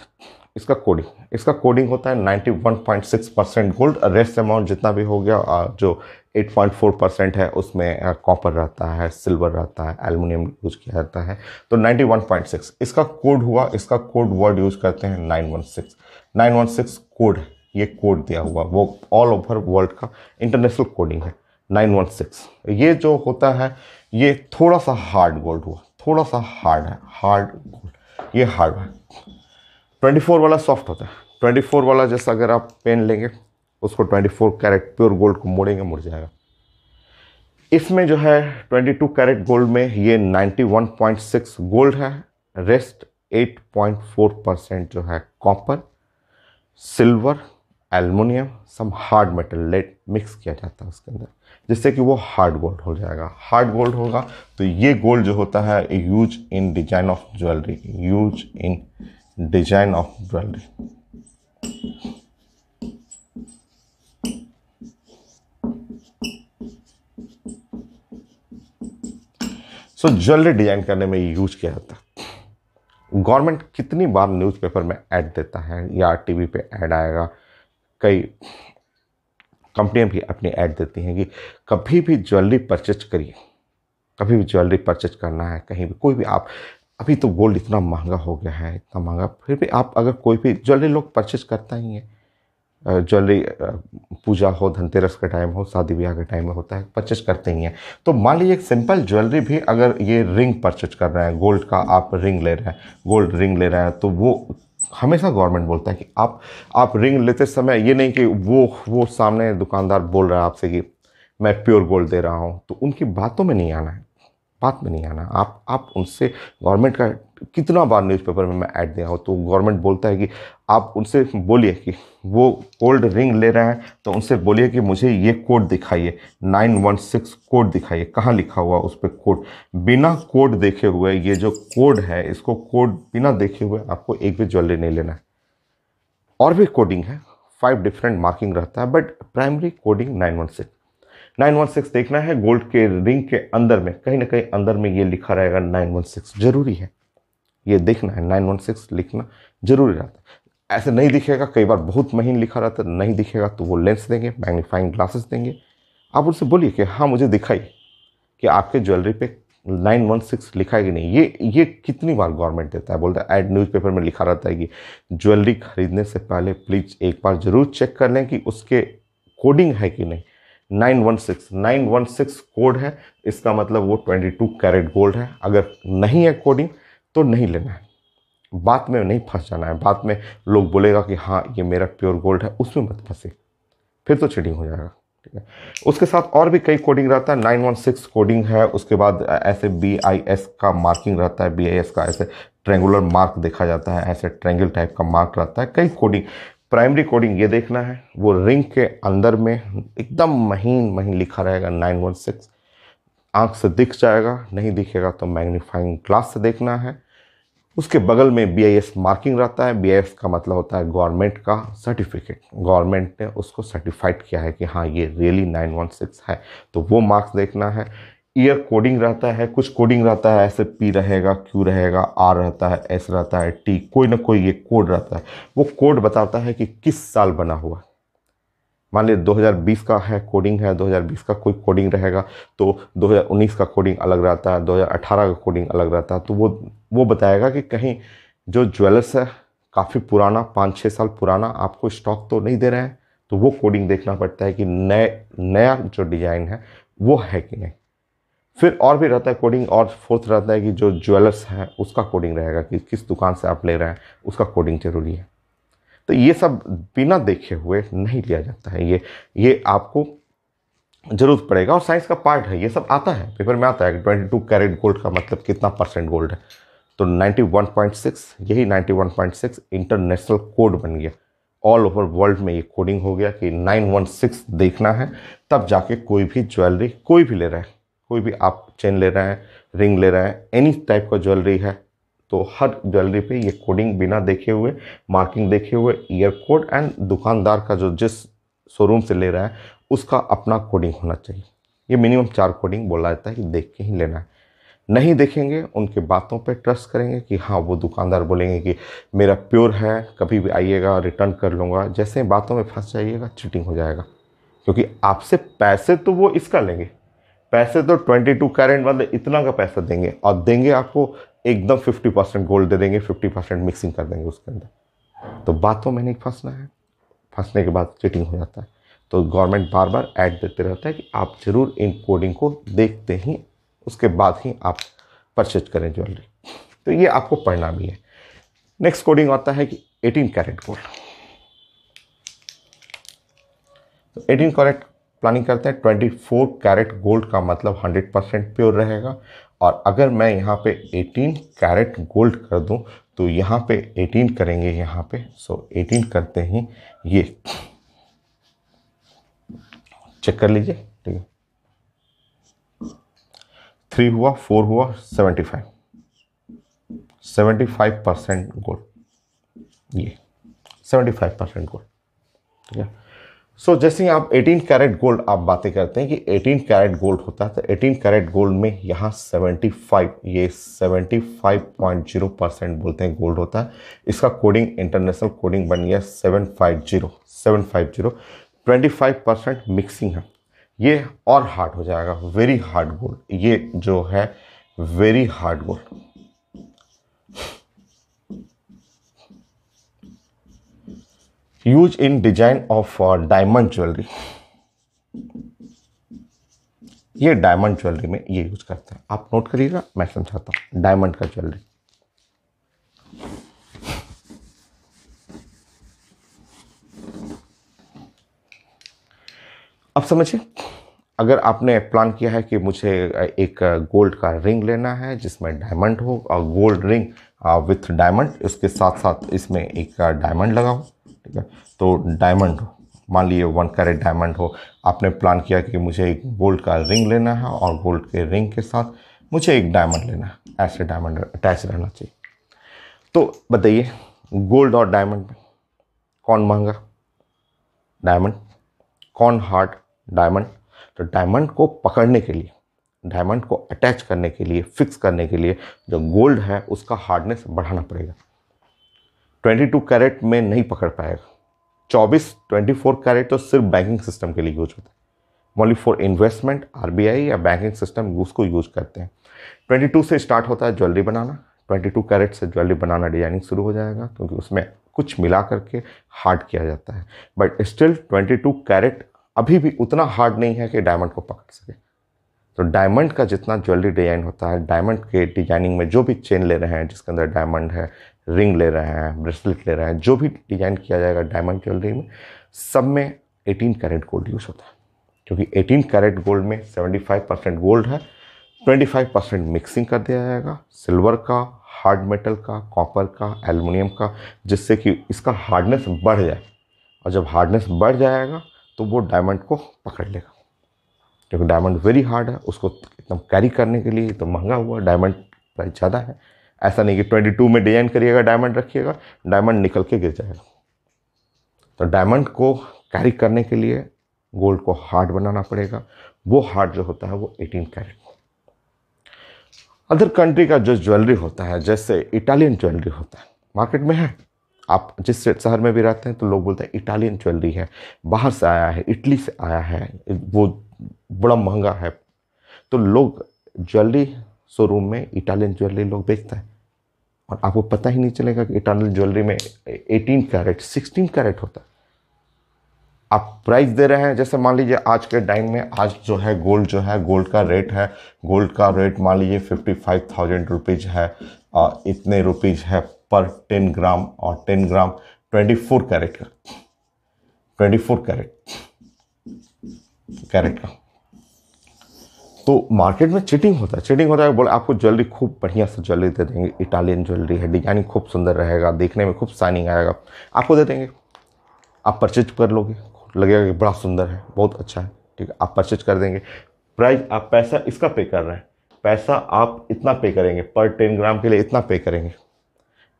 इसका कोडिंग इसका कोडिंग होता है 91.6 परसेंट गोल्ड रेस्ट अमाउंट जितना भी हो गया जो 8.4 परसेंट है उसमें कॉपर रहता है सिल्वर रहता है एलमिनियम यूज किया जाता है तो 91.6 इसका कोड हुआ इसका कोड वर्ड यूज करते हैं 916 916 कोड ये कोड दिया हुआ वो ऑल ओवर वर्ल्ड का इंटरनेशनल कोडिंग है 916 ये जो होता है ये थोड़ा सा हार्ड गोल्ड हुआ थोड़ा सा हार्ड है हार्ड गोल्ड ये हार्ड है 24 वाला सॉफ्ट होता है 24 वाला जैसा अगर आप पेन लेंगे उसको 24 कैरेट प्योर गोल्ड को मोड़ेंगे मुड़ जाएगा इसमें जो है 22 कैरेट गोल्ड में ये 91.6 गोल्ड है रेस्ट 8.4 परसेंट जो है copper silver aluminium some hard metal let mix किया जाता है उसके अंदर जिससे कि वो हार्ड गोल्ड हो जाएगा हार्ड गोल्ड होगा तो ये गोल्ड जो होता है use in design of jewellery use in design of jewellery so jewellery design करने में यूज किया जाता है गवर्नमेंट कितनी बार न्यूज़पेपर में ऐड देता है या टीवी पे ऐड आएगा कई कंपनियां भी अपनी ऐड देती हैं कि कभी भी ज्वेलरी परचेज करिए कभी भी ज्वेलरी परचेज करना है कहीं भी कोई भी आप अभी तो गोल्ड इतना महंगा हो गया है इतना महंगा फिर भी आप अगर कोई भी ज्वेलरी लोग परचेज करता ही है ज्वेलरी पूजा हो धनतेरस का टाइम हो शादी ब्याह के टाइम में होता है परचेज करते ही हैं तो मान लीजिए एक सिंपल ज्वेलरी भी अगर ये रिंग परचेज कर रहे हैं गोल्ड का आप रिंग ले रहे हैं गोल्ड रिंग ले रहे हैं तो वो हमेशा गवर्नमेंट बोलता है कि आप आप रिंग लेते समय ये नहीं कि वो वो सामने दुकानदार बोल रहा है आपसे कि मैं प्योर गोल्ड दे रहा हूँ तो उनकी बातों में नहीं आना है बात में नहीं आना आप आप उनसे गवर्नमेंट का कितना बार न्यूज़पेपर में मैं ऐड दिया हो तो गवर्नमेंट बोलता है कि आप उनसे बोलिए कि वो कोल्ड रिंग ले रहे हैं तो उनसे बोलिए कि मुझे ये कोड दिखाइए नाइन वन सिक्स कोड दिखाइए कहाँ लिखा हुआ उस पर कोड बिना कोड देखे हुए ये जो कोड है इसको कोड बिना देखे हुए आपको एक भी ज्वेलरी नहीं लेना है और भी कोडिंग है फाइव डिफरेंट मार्किंग रहता है but primary coding nine one six nine one six देखना है गोल्ड के रिंग के अंदर में कहीं ना कहीं अंदर में ये लिखा रहेगा नाइन वन सिक्स जरूरी है ये देखना है नाइन वन सिक्स लिखना जरूरी रहता है ऐसे नहीं दिखेगा कई बार बहुत महीन लिखा रहता है नहीं दिखेगा तो वो लेंस देंगे मैग्नीफाइंग ग्लासेस देंगे आप उनसे बोलिए कि हाँ मुझे दिखाई कि आपके ज्वेलरी पे 916 लिखा है कि नहीं ये ये कितनी बार गवर्नमेंट देता है बोलता है एड न्यूज़पेपर में लिखा रहता है कि ज्वेलरी खरीदने से पहले प्लीज़ एक बार ज़रूर चेक कर लें कि उसके कोडिंग है कि नहीं 916 916 कोड है इसका मतलब वो 22 कैरेट गोल्ड है अगर नहीं है कोडिंग तो नहीं लेना है बात में नहीं फंस जाना है बात में लोग बोलेगा कि हाँ ये मेरा प्योर गोल्ड है उसमें मत फंसे फिर तो चीटिंग हो जाएगा ठीक है उसके साथ और भी कई कोडिंग रहता है नाइन वन सिक्स कोडिंग है उसके बाद ऐसे बी आई एस का मार्किंग रहता है बी आई एस का ऐसे ट्रेंगुलर मार्क देखा जाता है ऐसे ट्रेंगल टाइप का मार्क रहता है कई कोडिंग प्राइमरी कोडिंग ये देखना है वो रिंग के अंदर में एकदम महीन महीन लिखा रहेगा नाइन वन सिक्स आँख से दिख जाएगा नहीं दिखेगा तो मैग्नीफाइंग ग्लास से देखना है उसके बगल में बी मार्किंग रहता है बी का मतलब होता है गवर्नमेंट का सर्टिफिकेट गवर्नमेंट ने उसको सर्टिफाइड किया है कि हाँ ये रियली 916 है तो वो मार्क्स देखना है ईयर कोडिंग रहता है कुछ कोडिंग रहता है ऐसे पी रहेगा क्यू रहेगा आर रहता है एस रहता है टी कोई ना कोई ये कोड रहता है वो कोड बताता है कि किस साल बना हुआ है मान लीजिए 2020 का है कोडिंग है 2020 का कोई कोडिंग रहेगा तो 2019 का कोडिंग अलग रहता है 2018 का कोडिंग अलग रहता है तो वो वो बताएगा कि कहीं जो ज्वेलर्स है काफ़ी पुराना पाँच छः साल पुराना आपको स्टॉक तो नहीं दे रहे हैं तो वो कोडिंग देखना पड़ता है कि नए नया जो डिज़ाइन है वो है कि नहीं फिर और भी रहता है कोडिंग और फोर्थ रहता है कि जो ज्वेलर्स है उसका कोडिंग रहेगा कि किस दुकान से आप ले रहे हैं उसका कोडिंग ज़रूरी है तो ये सब बिना देखे हुए नहीं लिया जाता है ये ये आपको ज़रूरत पड़ेगा और साइंस का पार्ट है ये सब आता है पेपर में आता है ट्वेंटी टू कैरेट गोल्ड का मतलब कितना परसेंट गोल्ड है तो 91.6 यही 91.6 इंटरनेशनल कोड बन गया ऑल ओवर वर्ल्ड में ये कोडिंग हो गया कि 916 देखना है तब जाके कोई भी ज्वेलरी कोई भी ले रहा है कोई भी आप चेन ले रहे हैं रिंग ले रहे हैं एनी टाइप का ज्वेलरी है तो हर ज्वेलरी पे ये कोडिंग बिना देखे हुए मार्किंग देखे हुए ईयर कोड एंड दुकानदार का जो जिस शोरूम से ले रहा है उसका अपना कोडिंग होना चाहिए ये मिनिमम चार कोडिंग बोला जाता है कि देख के ही लेना है नहीं देखेंगे उनके बातों पे ट्रस्ट करेंगे कि हाँ वो दुकानदार बोलेंगे कि मेरा प्योर है कभी भी आइएगा रिटर्न कर लूँगा जैसे बातों में फंस जाइएगा चीटिंग हो जाएगा क्योंकि आपसे पैसे तो वो इसका लेंगे पैसे तो 22 टू कैरेंट वाले इतना का पैसा देंगे और देंगे आपको एकदम 50 परसेंट गोल्ड दे देंगे 50 परसेंट मिक्सिंग कर देंगे उसके अंदर तो बातों में नहीं फंसना है फंसने के बाद चीटिंग हो जाता है तो गवर्नमेंट बार बार ऐड देते रहता है कि आप ज़रूर इन कोडिंग को देखते ही उसके बाद ही आप परचेज करें ज्वेलरी तो ये आपको पढ़ना भी है नेक्स्ट कोडिंग आता है कि 18 कैरेट गोल्ड तो 18 कैरेट प्लानिंग करते हैं 24 कैरेट गोल्ड का मतलब 100 परसेंट प्योर रहेगा और अगर मैं यहाँ पे 18 कैरेट गोल्ड कर दूँ तो यहाँ पे 18 करेंगे यहाँ पे सो 18 करते ही ये चेक कर लीजिए थ्री हुआ फोर हुआ seventy five seventy five percent gold ये सेवेंटी फाइव परसेंट गोल्ड ठीक है सो जैसे ही आप 18 कैरेट गोल्ड आप बातें करते हैं कि 18 कैरेट गोल्ड होता है तो 18 कैरेट गोल्ड में यहाँ 75 ये 75.0 परसेंट बोलते हैं गोल्ड होता है इसका कोडिंग इंटरनेशनल कोडिंग बन गया 750 750 25 परसेंट मिक्सिंग है ये और हार्ड हो जाएगा वेरी हार्ड गोल ये जो है very hard gold use in design of diamond jewellery ये डायमंड ज्वेलरी में ये यूज करते हैं आप नोट करिएगा मैं समझाता हूं डायमंड का ज्वेलरी अब समझिए अगर आपने प्लान किया है कि मुझे एक गोल्ड का रिंग लेना है जिसमें डायमंड हो और गोल्ड रिंग विथ डायमंड उसके साथ साथ इसमें एक डायमंड लगा हो ठीक है तो डायमंड हो मान लीजिए वन कैरेट डायमंड हो आपने प्लान किया कि मुझे एक गोल्ड का रिंग लेना है और गोल्ड के रिंग के साथ मुझे एक डायमंड लेना है ऐसे डायमंड अटैच रहना चाहिए तो बताइए गोल्ड और डायमंड कौन महंगा डायमंड कौन हार्ड डायमंड तो डायमंड को पकड़ने के लिए डायमंड को अटैच करने के लिए फिक्स करने के लिए जो गोल्ड है उसका हार्डनेस बढ़ाना पड़ेगा 22 कैरेट में नहीं पकड़ पाएगा 24, 24 कैरेट तो सिर्फ बैंकिंग सिस्टम के लिए यूज होता है ओनली फॉर इन्वेस्टमेंट आर या बैंकिंग सिस्टम उसको यूज करते हैं 22 से स्टार्ट होता है ज्वेलरी बनाना 22 कैरेट से ज्वेलरी बनाना डिजाइनिंग शुरू हो जाएगा क्योंकि उसमें कुछ मिला करके हार्ड किया जाता है बट स्टिल 22 कैरेट अभी भी उतना हार्ड नहीं है कि डायमंड को पकड़ सके तो डायमंड का जितना ज्वेलरी डिजाइन होता है डायमंड के डिजाइनिंग में जो भी चेन ले रहे हैं जिसके अंदर डायमंड है रिंग ले रहे हैं ब्रेसलेट ले रहे हैं जो भी डिजाइन किया जाएगा डायमंड ज्वेलरी में सब में एटीन कैरेट गोल्ड यूज़ होता है क्योंकि एटीन कैरेट गोल्ड में फाइव परसेंट गोल्ड है फाइव परसेंट मिक्सिंग कर दिया जाएगा सिल्वर का हार्ड मेटल का कॉपर का एलमिनियम का जिससे कि इसका हार्डनेस बढ़ जाए और जब हार्डनेस बढ़ जाएगा तो वो डायमंड को पकड़ लेगा क्योंकि डायमंड वेरी हार्ड है उसको एकदम कैरी करने के लिए तो महंगा हुआ डायमंड प्राइस ज़्यादा है ऐसा नहीं कि ट्वेंटी टू में डिजाइन करिएगा डायमंड रखिएगा डायमंड निकल के गिर जाएगा तो डायमंड को कैरी करने के लिए गोल्ड को हार्ड बनाना पड़ेगा वो हार्ड जो होता है वो एटीन कैरेट अदर कंट्री का जो ज्वेलरी होता है जैसे इटालियन ज्वेलरी होता है मार्केट में है आप जिस शहर में भी रहते हैं तो लोग बोलते हैं इटालियन ज्वेलरी है बाहर से आया है इटली से आया है वो बड़ा महंगा है तो लोग ज्वेलरी शोरूम में इटालियन ज्वेलरी लोग बेचते हैं और आपको पता ही नहीं चलेगा कि इटालियन ज्वेलरी में 18 कैरेट 16 कैरेट होता है आप प्राइस दे रहे हैं जैसे मान लीजिए आज के टाइम में आज जो है गोल्ड जो है गोल्ड का रेट है गोल्ड का रेट मान लीजिए फिफ्टी फाइव थाउजेंड रुपीज़ है इतने रुपीज़ है पर 10 ग्राम और 10 ग्राम 24 कैरेट का 24 कैरेट कैरेट का तो मार्केट में चिटिंग होता है चिटिंग होता है बोले आपको ज्वेलरी खूब बढ़िया से ज्वेलरी दे देंगे इटालियन ज्वेलरी है डिजाइनिंग खूब सुंदर रहेगा देखने में खूब शाइनिंग आएगा आपको दे देंगे आप परचेज कर लोगे लगेगा कि बड़ा सुंदर है बहुत अच्छा है ठीक है आप परचेज कर देंगे प्राइस आप पैसा इसका पे कर रहे हैं पैसा आप इतना पे करेंगे पर टेन ग्राम के लिए इतना पे करेंगे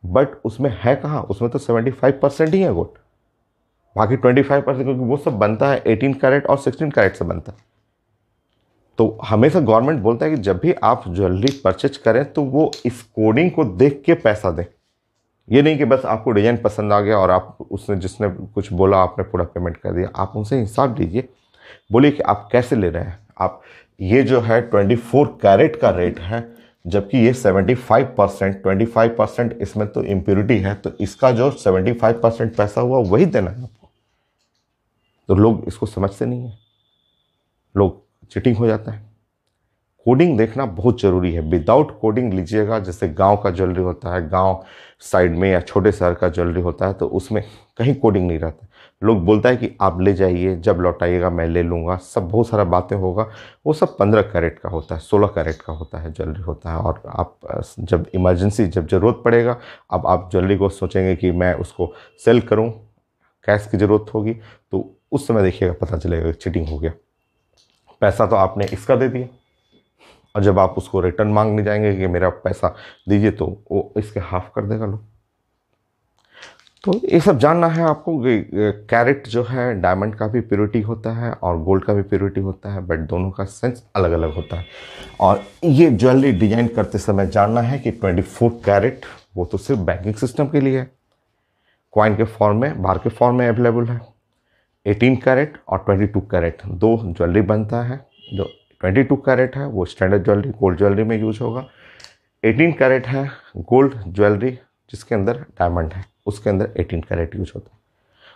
बट उसमें है कहाँ उसमें तो सेवेंटी फाइव परसेंट ही है गोल्ड बाकी ट्वेंटी फाइव परसेंट क्योंकि वो सब बनता है एटीन कैरेट और सिक्सटीन कैरेट से बनता है तो हमेशा गवर्नमेंट बोलता है कि जब भी आप ज्वेलरी परचेज करें तो वो इस कोडिंग को देख के पैसा दें ये नहीं कि बस आपको डिज़ाइन पसंद आ गया और आप उसने जिसने कुछ बोला आपने पूरा पेमेंट कर दिया आप उनसे हिसाब लीजिए बोलिए कि आप कैसे ले रहे हैं आप ये जो है ट्वेंटी फोर कैरेट का रेट है जबकि ये 75 परसेंट ट्वेंटी परसेंट इसमें तो इम्प्योरिटी है तो इसका जो 75 परसेंट पैसा हुआ वही देना है आपको तो लोग इसको समझते नहीं है लोग चिटिंग हो जाता है कोडिंग देखना बहुत ज़रूरी है विदाउट कोडिंग लीजिएगा जैसे गांव का ज्वेलरी होता है गांव साइड में या छोटे शहर का ज्वेलरी होता है तो उसमें कहीं कोडिंग नहीं रहता लोग बोलता है कि आप ले जाइए जब लौटाइएगा मैं ले लूँगा सब बहुत सारा बातें होगा वो सब पंद्रह कैरेट का होता है सोलह कैरेट का होता है ज्वेलरी होता है और आप जब इमरजेंसी जब ज़रूरत पड़ेगा अब आप ज्वेलरी को सोचेंगे कि मैं उसको सेल करूँ कैश की ज़रूरत होगी तो उस समय देखिएगा पता चलेगा चीटिंग हो गया पैसा तो आपने इसका दे दिया और जब आप उसको रिटर्न मांगने जाएंगे कि मेरा पैसा दीजिए तो वो इसके हाफ कर देगा लोग तो ये सब जानना है आपको कैरेट जो है डायमंड का भी प्योरिटी होता है और गोल्ड का भी प्योरिटी होता है बट दोनों का सेंस अलग अलग होता है और ये ज्वेलरी डिजाइन करते समय जानना है कि 24 कैरेट वो तो सिर्फ बैंकिंग सिस्टम के लिए है क्वाइन के फॉर्म में बार के फॉर्म में अवेलेबल है 18 कैरेट और 22 कैरेट दो ज्वेलरी बनता है जो 22 कैरेट है वो स्टैंडर्ड ज्वेलरी गोल्ड ज्वेलरी में यूज होगा 18 कैरेट है गोल्ड ज्वेलरी जिसके अंदर डायमंड है उसके अंदर एटीन कैरेट यूज होता है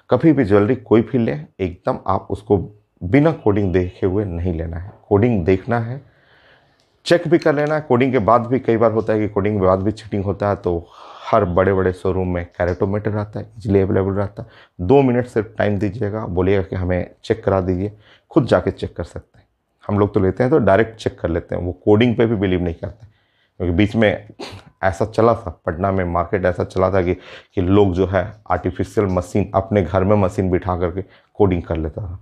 कभी भी ज्वेलरी कोई भी लें एकदम आप उसको बिना कोडिंग देखे हुए नहीं लेना है कोडिंग देखना है चेक भी कर लेना है कोडिंग के बाद भी कई बार होता है कि कोडिंग के बाद भी चीटिंग होता है तो हर बड़े बड़े शोरूम में कैरेटोमीटर रहता है इजली अवेलेबल रहता है दो मिनट सिर्फ टाइम दीजिएगा बोलिएगा कि हमें चेक करा दीजिए खुद जाके चेक कर सकते हैं हम लोग तो लेते हैं तो डायरेक्ट चेक कर लेते हैं वो कोडिंग पे भी बिलीव नहीं करते क्योंकि बीच में ऐसा चला था पटना में मार्केट ऐसा चला था कि कि लोग जो है आर्टिफिशियल मशीन अपने घर में मशीन बिठा करके कोडिंग कर लेता था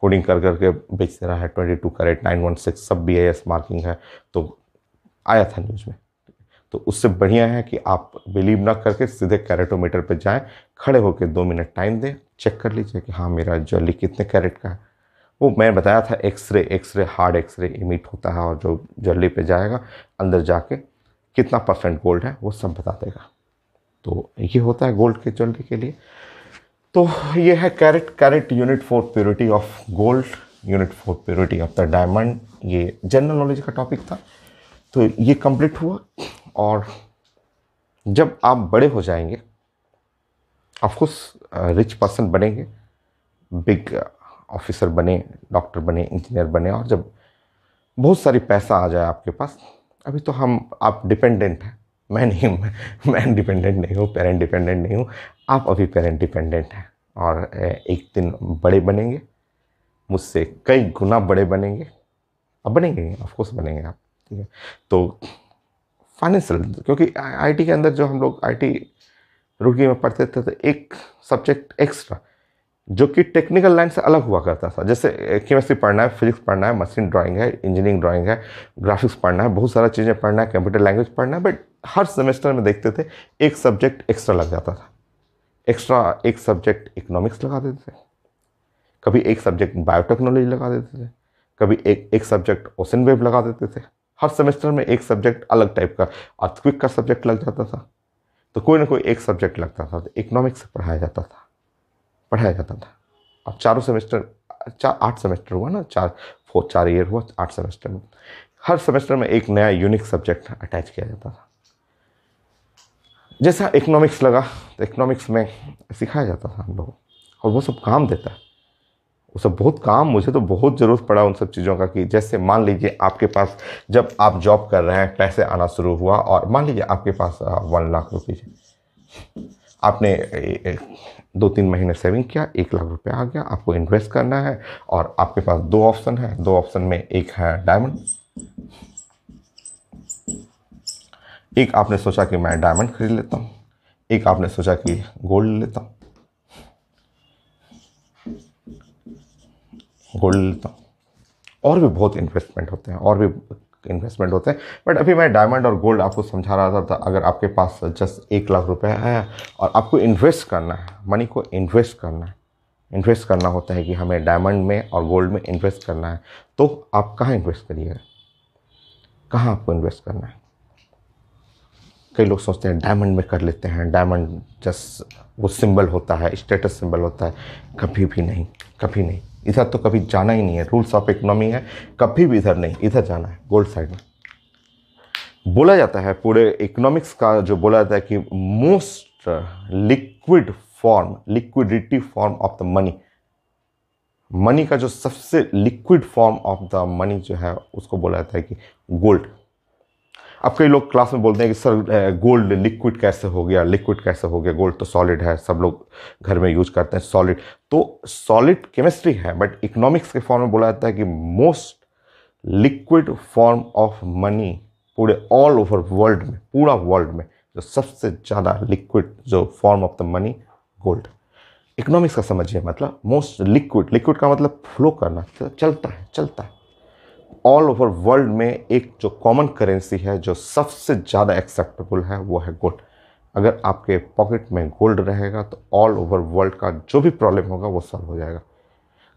कोडिंग कर करके बेच रहा है twenty two carat nine one six सब बी एस मार्किंग है तो आया था न्यूज़ में तो उससे बढ़िया है कि आप बिलीव ना करके सीधे कैरेटोमीटर पर जाएँ खड़े होकर दो मिनट टाइम दें चेक कर लीजिए कि हाँ मेरा ज्वेलरी कितने कैरेट का है वो मैंने बताया था X-ray X-ray hard X-ray emit होता है और जो जर्ली पे जाएगा अंदर जाके कितना परसेंट गोल्ड है वो सब बता देगा तो ये होता है गोल्ड के ज्वेलरी के लिए तो ये है carat carat unit for purity of gold unit for purity of the diamond ये जनरल नॉलेज का टॉपिक था तो ये कंप्लीट हुआ और जब आप बड़े हो जाएंगे ऑफकोर्स रिच पर्सन बनेंगे बिग ऑफिसर बने डॉक्टर बने इंजीनियर बने और जब बहुत सारी पैसा आ जाए आपके पास अभी तो हम आप डिपेंडेंट हैं मैं नहीं हूँ मैं डिपेंडेंट नहीं हूँ पेरेंट डिपेंडेंट नहीं हूँ आप अभी पेरेंट डिपेंडेंट हैं और एक दिन बड़े बनेंगे मुझसे कई गुना बड़े बनेंगे अब बनेंगे ऑफकोर्स बनेंगे आप ठीक है तो फाइनेंशियल क्योंकि आईटी के अंदर जो हम लोग आईटी टी में पढ़ते थे तो एक सब्जेक्ट एक्स्ट्रा जो कि टेक्निकल लाइन से अलग हुआ करता था जैसे केमिस्ट्री पढ़ना है फिजिक्स पढ़ना है मशीन ड्राइंग है इंजीनियरिंग ड्राइंग है ग्राफिक्स पढ़ना है बहुत सारा चीज़ें पढ़ना है कंप्यूटर लैंग्वेज पढ़ना है बट हर सेमेस्टर में देखते थे एक सब्जेक्ट एक्स्ट्रा लग जाता था एक्स्ट्रा एक सब्जेक्ट इकोनॉमिक्स लगा देते थे कभी एक सब्जेक्ट बायोटेक्नोलॉजी लगा देते थे कभी एक एक सब्जेक्ट ओसन वेव लगा देते थे हर सेमेस्टर में एक सब्जेक्ट अलग टाइप का अर्थक्विक का सब्जेक्ट लग जाता था तो कोई ना कोई एक सब्जेक्ट लगता था तो इकोनॉमिक्स पढ़ाया जाता था पढ़ाया जाता था अब चारों सेमेस्टर चार आठ सेमेस्टर हुआ ना चार फोर चार ईयर हुआ आठ सेमेस्टर में हर सेमेस्टर में एक नया यूनिक सब्जेक्ट अटैच किया जाता था जैसा इकोनॉमिक्स लगा तो इकोनॉमिक्स में सिखाया जाता था हम लोग और वो सब काम देता है वो सब बहुत काम मुझे तो बहुत ज़रूरत पड़ा उन सब चीज़ों का कि जैसे मान लीजिए आपके पास जब आप जॉब कर रहे हैं पैसे आना शुरू हुआ और मान लीजिए आपके पास वन लाख रुपीज़ आपने दो तीन महीने सेविंग किया एक लाख रुपया आ गया आपको इन्वेस्ट करना है और आपके पास दो ऑप्शन है दो ऑप्शन में एक है डायमंड एक आपने सोचा कि मैं डायमंड खरीद लेता हूँ एक आपने सोचा कि गोल्ड लेता हूँ गोल्ड लेता हूँ और भी बहुत इन्वेस्टमेंट होते हैं और भी इन्वेस्टमेंट होते हैं बट अभी मैं डायमंड और गोल्ड आपको समझा रहा था अगर आपके पास जस्ट एक लाख रुपए है और आपको इन्वेस्ट करना है मनी को इन्वेस्ट करना है इन्वेस्ट करना होता है कि हमें डायमंड में और गोल्ड में इन्वेस्ट करना है तो आप कहाँ इन्वेस्ट करिएगा कहाँ आपको इन्वेस्ट करना है कई लोग सोचते हैं डायमंड में कर लेते हैं डायमंड जस्ट वो सिंबल होता है स्टेटस सिंबल होता है कभी भी नहीं कभी नहीं इधर तो कभी जाना ही नहीं है रूल्स ऑफ इकोनॉमी है कभी भी इधर नहीं इधर जाना है गोल्ड साइड में बोला जाता है पूरे इकोनॉमिक्स का जो बोला जाता है कि most liquid form liquidity form of the money money का जो सबसे liquid form of the money जो है उसको बोला जाता है कि गोल्ड अब कई लोग क्लास में बोलते हैं कि सर गोल्ड लिक्विड कैसे हो गया लिक्विड कैसे हो गया गोल्ड तो सॉलिड है सब लोग घर में यूज करते हैं सॉलिड तो सॉलिड केमिस्ट्री है बट इकोनॉमिक्स के फॉर्म में बोला जाता है कि most liquid form of money पूरे ऑल ओवर वर्ल्ड में पूरा वर्ल्ड में जो सबसे ज़्यादा लिक्विड जो form of the money gold economics का समझिए मतलब मोस्ट लिक्विड लिक्विड का मतलब फ्लो करना चलता है चलता है ऑल ओवर वर्ल्ड में एक जो कॉमन करेंसी है जो सबसे ज़्यादा एक्सेप्टेबल है वो है गोल्ड अगर आपके पॉकेट में गोल्ड रहेगा तो ऑल ओवर वर्ल्ड का जो भी प्रॉब्लम होगा वो सॉल्व हो जाएगा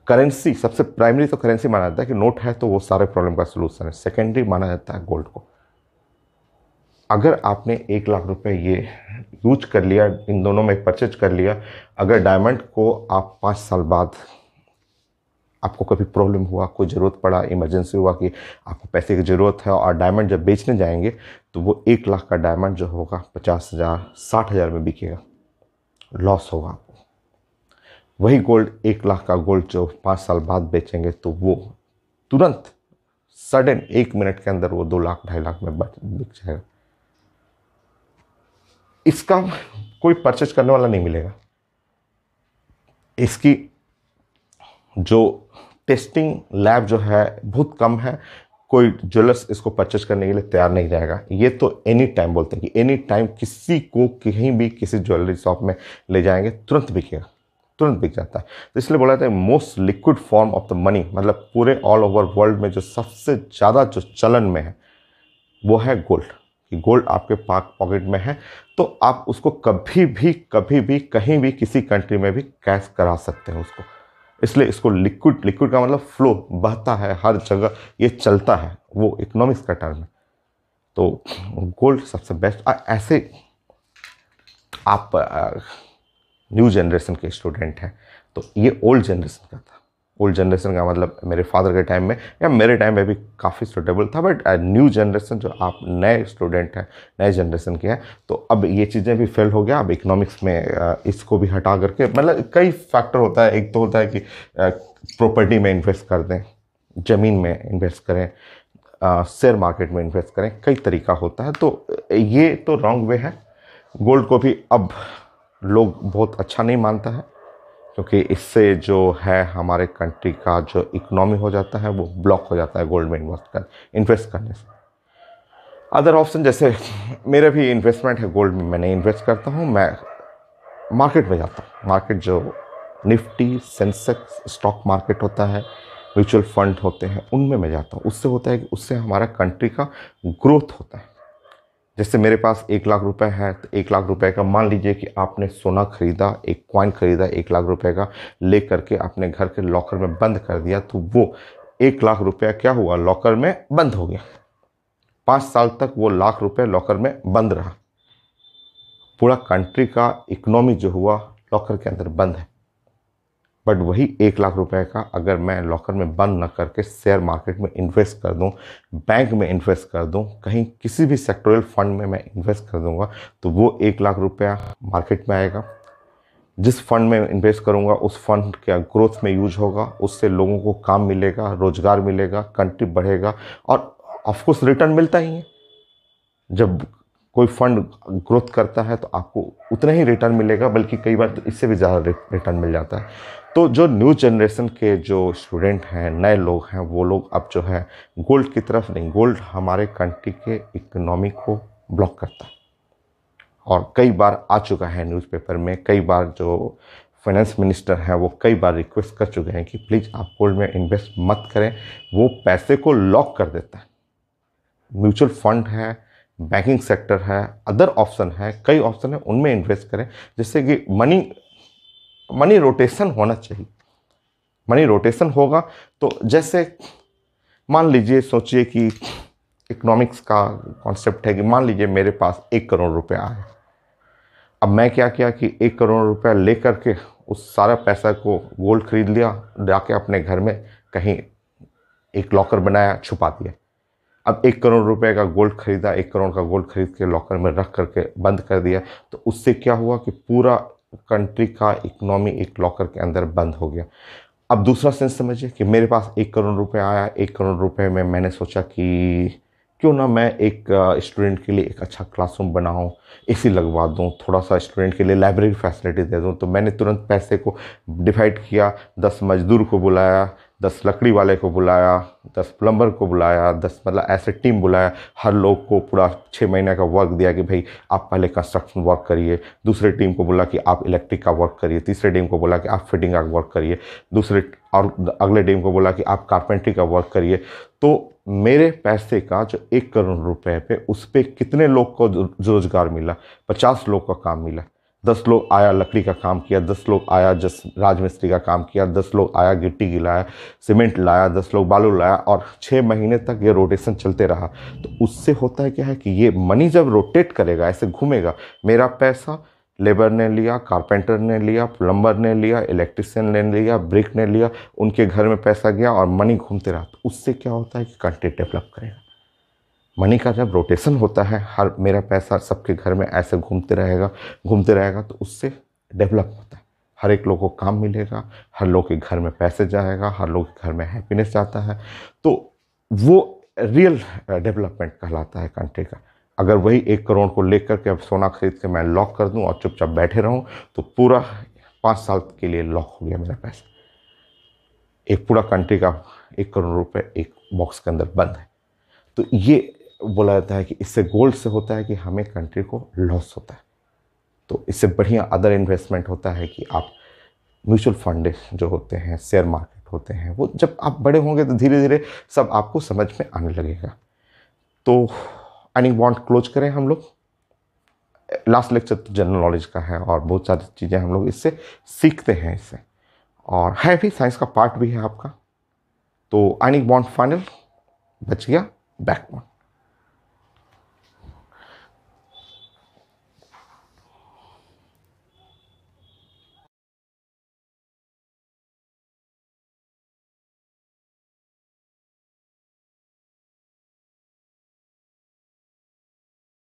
करेंसी सबसे प्राइमरी तो करेंसी माना जाता है कि नोट है तो वो सारे प्रॉब्लम का सलूशन है सेकेंडरी माना जाता है गोल्ड को अगर आपने एक लाख रुपए ये यूज कर लिया इन दोनों में परचेज कर लिया अगर डायमंड को आप पाँच साल बाद आपको कभी प्रॉब्लम हुआ कोई ज़रूरत पड़ा इमरजेंसी हुआ कि आपको पैसे की ज़रूरत है और डायमंड जब बेचने जाएंगे तो वो एक लाख का डायमंड जो होगा पचास हज़ार साठ हज़ार में बिकेगा लॉस होगा आपको वही गोल्ड एक लाख का गोल्ड जो पाँच साल बाद बेचेंगे तो वो तुरंत सडन एक मिनट के अंदर वो दो लाख ढाई लाख में बिक जाएगा इसका कोई परचेज करने वाला नहीं मिलेगा इसकी जो टेस्टिंग लैब जो है बहुत कम है कोई ज्वेलर्स इसको परचेज करने के लिए तैयार नहीं रहेगा ये तो एनी टाइम बोलते हैं कि एनी टाइम किसी को कहीं भी किसी ज्वेलरी शॉप में ले जाएंगे तुरंत बिकेगा तुरंत बिक जाता है तो इसलिए बोला जाता है most liquid form of the money मतलब पूरे ऑल ओवर वर्ल्ड में जो सबसे ज़्यादा जो चलन में है वो है गोल्ड कि गोल्ड आपके पाक पॉकेट में है तो आप उसको कभी भी कभी भी कहीं भी किसी कंट्री में भी कैश करा सकते हैं उसको इसलिए इसको लिक्विड लिक्विड का मतलब फ्लो बहता है हर जगह ये चलता है वो इकोनॉमिक्स का टर्म है तो गोल्ड सबसे बेस्ट आ, ऐसे आप न्यू जनरेशन के स्टूडेंट हैं तो ये ओल्ड जनरेशन का था ओल्ड जनरेशन का मतलब मेरे फादर के टाइम में या मेरे टाइम में भी काफ़ी सुटेबल था बट न्यू जनरेशन जो आप नए स्टूडेंट हैं नए जनरेशन के हैं तो अब ये चीज़ें भी फेल हो गया अब इकोनॉमिक्स में uh, इसको भी हटा करके मतलब कई फैक्टर होता है एक तो होता है कि प्रॉपर्टी uh, में इन्वेस्ट कर दें ज़मीन में इन्वेस्ट करें शेयर uh, मार्केट में इन्वेस्ट करें कई तरीका होता है तो ये तो रॉन्ग वे है गोल्ड को भी अब लोग बहुत अच्छा नहीं मानता है क्योंकि इससे जो है हमारे कंट्री का जो इकोनॉमी हो जाता है वो ब्लॉक हो जाता है गोल्ड में इन्वेस्ट कर इन्वेस्ट करने से अदर ऑप्शन जैसे मेरा भी इन्वेस्टमेंट है गोल्ड में मैंने इन्वेस्ट करता हूँ मैं मार्केट में जाता हूँ मार्केट जो निफ्टी सेंसेक्स स्टॉक मार्केट होता है म्यूचुअल फंड होते हैं उनमें मैं जाता हूँ उससे होता है कि उससे हमारा कंट्री का ग्रोथ होता है जैसे मेरे पास एक लाख रुपए है तो एक लाख रुपए का मान लीजिए कि आपने सोना खरीदा एक क्वाइन खरीदा एक लाख रुपए का ले करके अपने घर के लॉकर में बंद कर दिया तो वो एक लाख रुपया क्या हुआ लॉकर में बंद हो गया पाँच साल तक वो लाख रुपये लॉकर में बंद रहा पूरा कंट्री का इकोनॉमी जो हुआ लॉकर के अंदर बंद है बट वही एक लाख रुपए का अगर मैं लॉकर में बंद न करके शेयर मार्केट में इन्वेस्ट कर दूं बैंक में इन्वेस्ट कर दूं कहीं किसी भी सेक्टोरल फंड में मैं इन्वेस्ट कर दूंगा तो वो एक लाख रुपया मार्केट में आएगा जिस फंड में इन्वेस्ट करूंगा उस फंड के ग्रोथ में यूज होगा उससे लोगों को काम मिलेगा रोजगार मिलेगा कंट्री बढ़ेगा और ऑफकोर्स रिटर्न मिलता ही है जब कोई फंड ग्रोथ करता है तो आपको उतना ही रिटर्न मिलेगा बल्कि कई बार तो इससे भी ज़्यादा रिटर्न मिल जाता है तो जो न्यू जनरेशन के जो स्टूडेंट हैं नए लोग हैं वो लोग अब जो है गोल्ड की तरफ नहीं गोल्ड हमारे कंट्री के इकोनॉमी को ब्लॉक करता है और कई बार आ चुका है न्यूज़पेपर में कई बार जो फाइनेंस मिनिस्टर हैं वो कई बार रिक्वेस्ट कर चुके हैं कि प्लीज़ आप गोल्ड में इन्वेस्ट मत करें वो पैसे को लॉक कर देता है म्यूचुअल फंड है बैंकिंग सेक्टर है अदर ऑप्शन है कई ऑप्शन है उनमें इन्वेस्ट करें जिससे कि मनी मनी रोटेशन होना चाहिए मनी रोटेशन होगा तो जैसे मान लीजिए सोचिए कि इकोनॉमिक्स का कॉन्सेप्ट है कि मान लीजिए मेरे पास एक करोड़ रुपया आया अब मैं क्या किया कि एक करोड़ रुपया ले करके उस सारा पैसा को गोल्ड खरीद लिया जाके अपने घर में कहीं एक लॉकर बनाया छुपा दिया अब एक करोड़ रुपए का गोल्ड खरीदा एक करोड़ का गोल्ड खरीद के लॉकर में रख करके बंद कर दिया तो उससे क्या हुआ कि पूरा कंट्री का इकनॉमी एक लॉकर के अंदर बंद हो गया अब दूसरा सेंस समझिए कि मेरे पास एक करोड़ रुपए आया एक करोड़ रुपए में मैंने सोचा कि क्यों ना मैं एक स्टूडेंट के लिए एक अच्छा क्लासरूम बनाऊँ ए लगवा दूँ थोड़ा सा स्टूडेंट के लिए लाइब्रेरी फैसिलिटी दे दूँ तो मैंने तुरंत पैसे को डिवाइड किया दस मजदूर को बुलाया दस लकड़ी वाले को बुलाया दस प्लम्बर को बुलाया दस मतलब ऐसे टीम बुलाया हर लोग को पूरा छः महीने का वर्क दिया कि भाई आप पहले कंस्ट्रक्शन वर्क करिए दूसरे टीम को बोला कि आप इलेक्ट्रिक का वर्क करिए तीसरे टीम को बोला कि आप फिटिंग का वर्क करिए दूसरे और अगले टीम को बोला कि आप कारपेंट्री का वर्क करिए तो मेरे पैसे का जो एक करोड़ रुपये पे उस पर कितने लोग को रोजगार मिला पचास लोग का काम मिला दस लोग आया लकड़ी का काम किया दस लोग आया जस राजमिस्त्री का काम किया दस लोग आया गिट्टी गिलाया सीमेंट लाया दस लोग बालू लाया और छः महीने तक ये रोटेशन चलते रहा तो उससे होता है क्या है कि ये मनी जब रोटेट करेगा ऐसे घूमेगा मेरा पैसा लेबर ने लिया कारपेंटर ने लिया प्लम्बर ने लिया इलेक्ट्रिशियन ने लिया ब्रिक ने लिया उनके घर में पैसा गया और मनी घूमते रहा तो उससे क्या होता है कि कंट्री डेवलप करेगा मनी का जब रोटेशन होता है हर मेरा पैसा सबके घर में ऐसे घूमते रहेगा घूमते रहेगा तो उससे डेवलप होता है हर एक लोग को काम मिलेगा हर लोग के घर में पैसे जाएगा हर लोग के घर में हैप्पीनेस जाता है तो वो रियल डेवलपमेंट कहलाता है कंट्री का अगर वही एक करोड़ को लेकर के अब सोना खरीद के मैं लॉक कर दूं और चुपचाप बैठे रहूं तो पूरा पाँच साल के लिए लॉक हो गया मेरा पैसा एक पूरा कंट्री का एक करोड़ रुपए एक बॉक्स के अंदर बंद है तो ये बोला जाता है कि इससे गोल्ड से होता है कि हमें कंट्री को लॉस होता है तो इससे बढ़िया अदर इन्वेस्टमेंट होता है कि आप म्यूचुअल फंड जो होते हैं शेयर मार्केट होते हैं वो जब आप बड़े होंगे तो धीरे धीरे सब आपको समझ में आने लगेगा तो एनी बॉन्ड क्लोज करें हम लोग लास्ट लेक्चर तो जनरल नॉलेज का है और बहुत सारी चीज़ें हम लोग इससे सीखते हैं इससे और है भी साइंस का पार्ट भी है आपका तो एनी बॉन्ड फाइनल बच गया बैक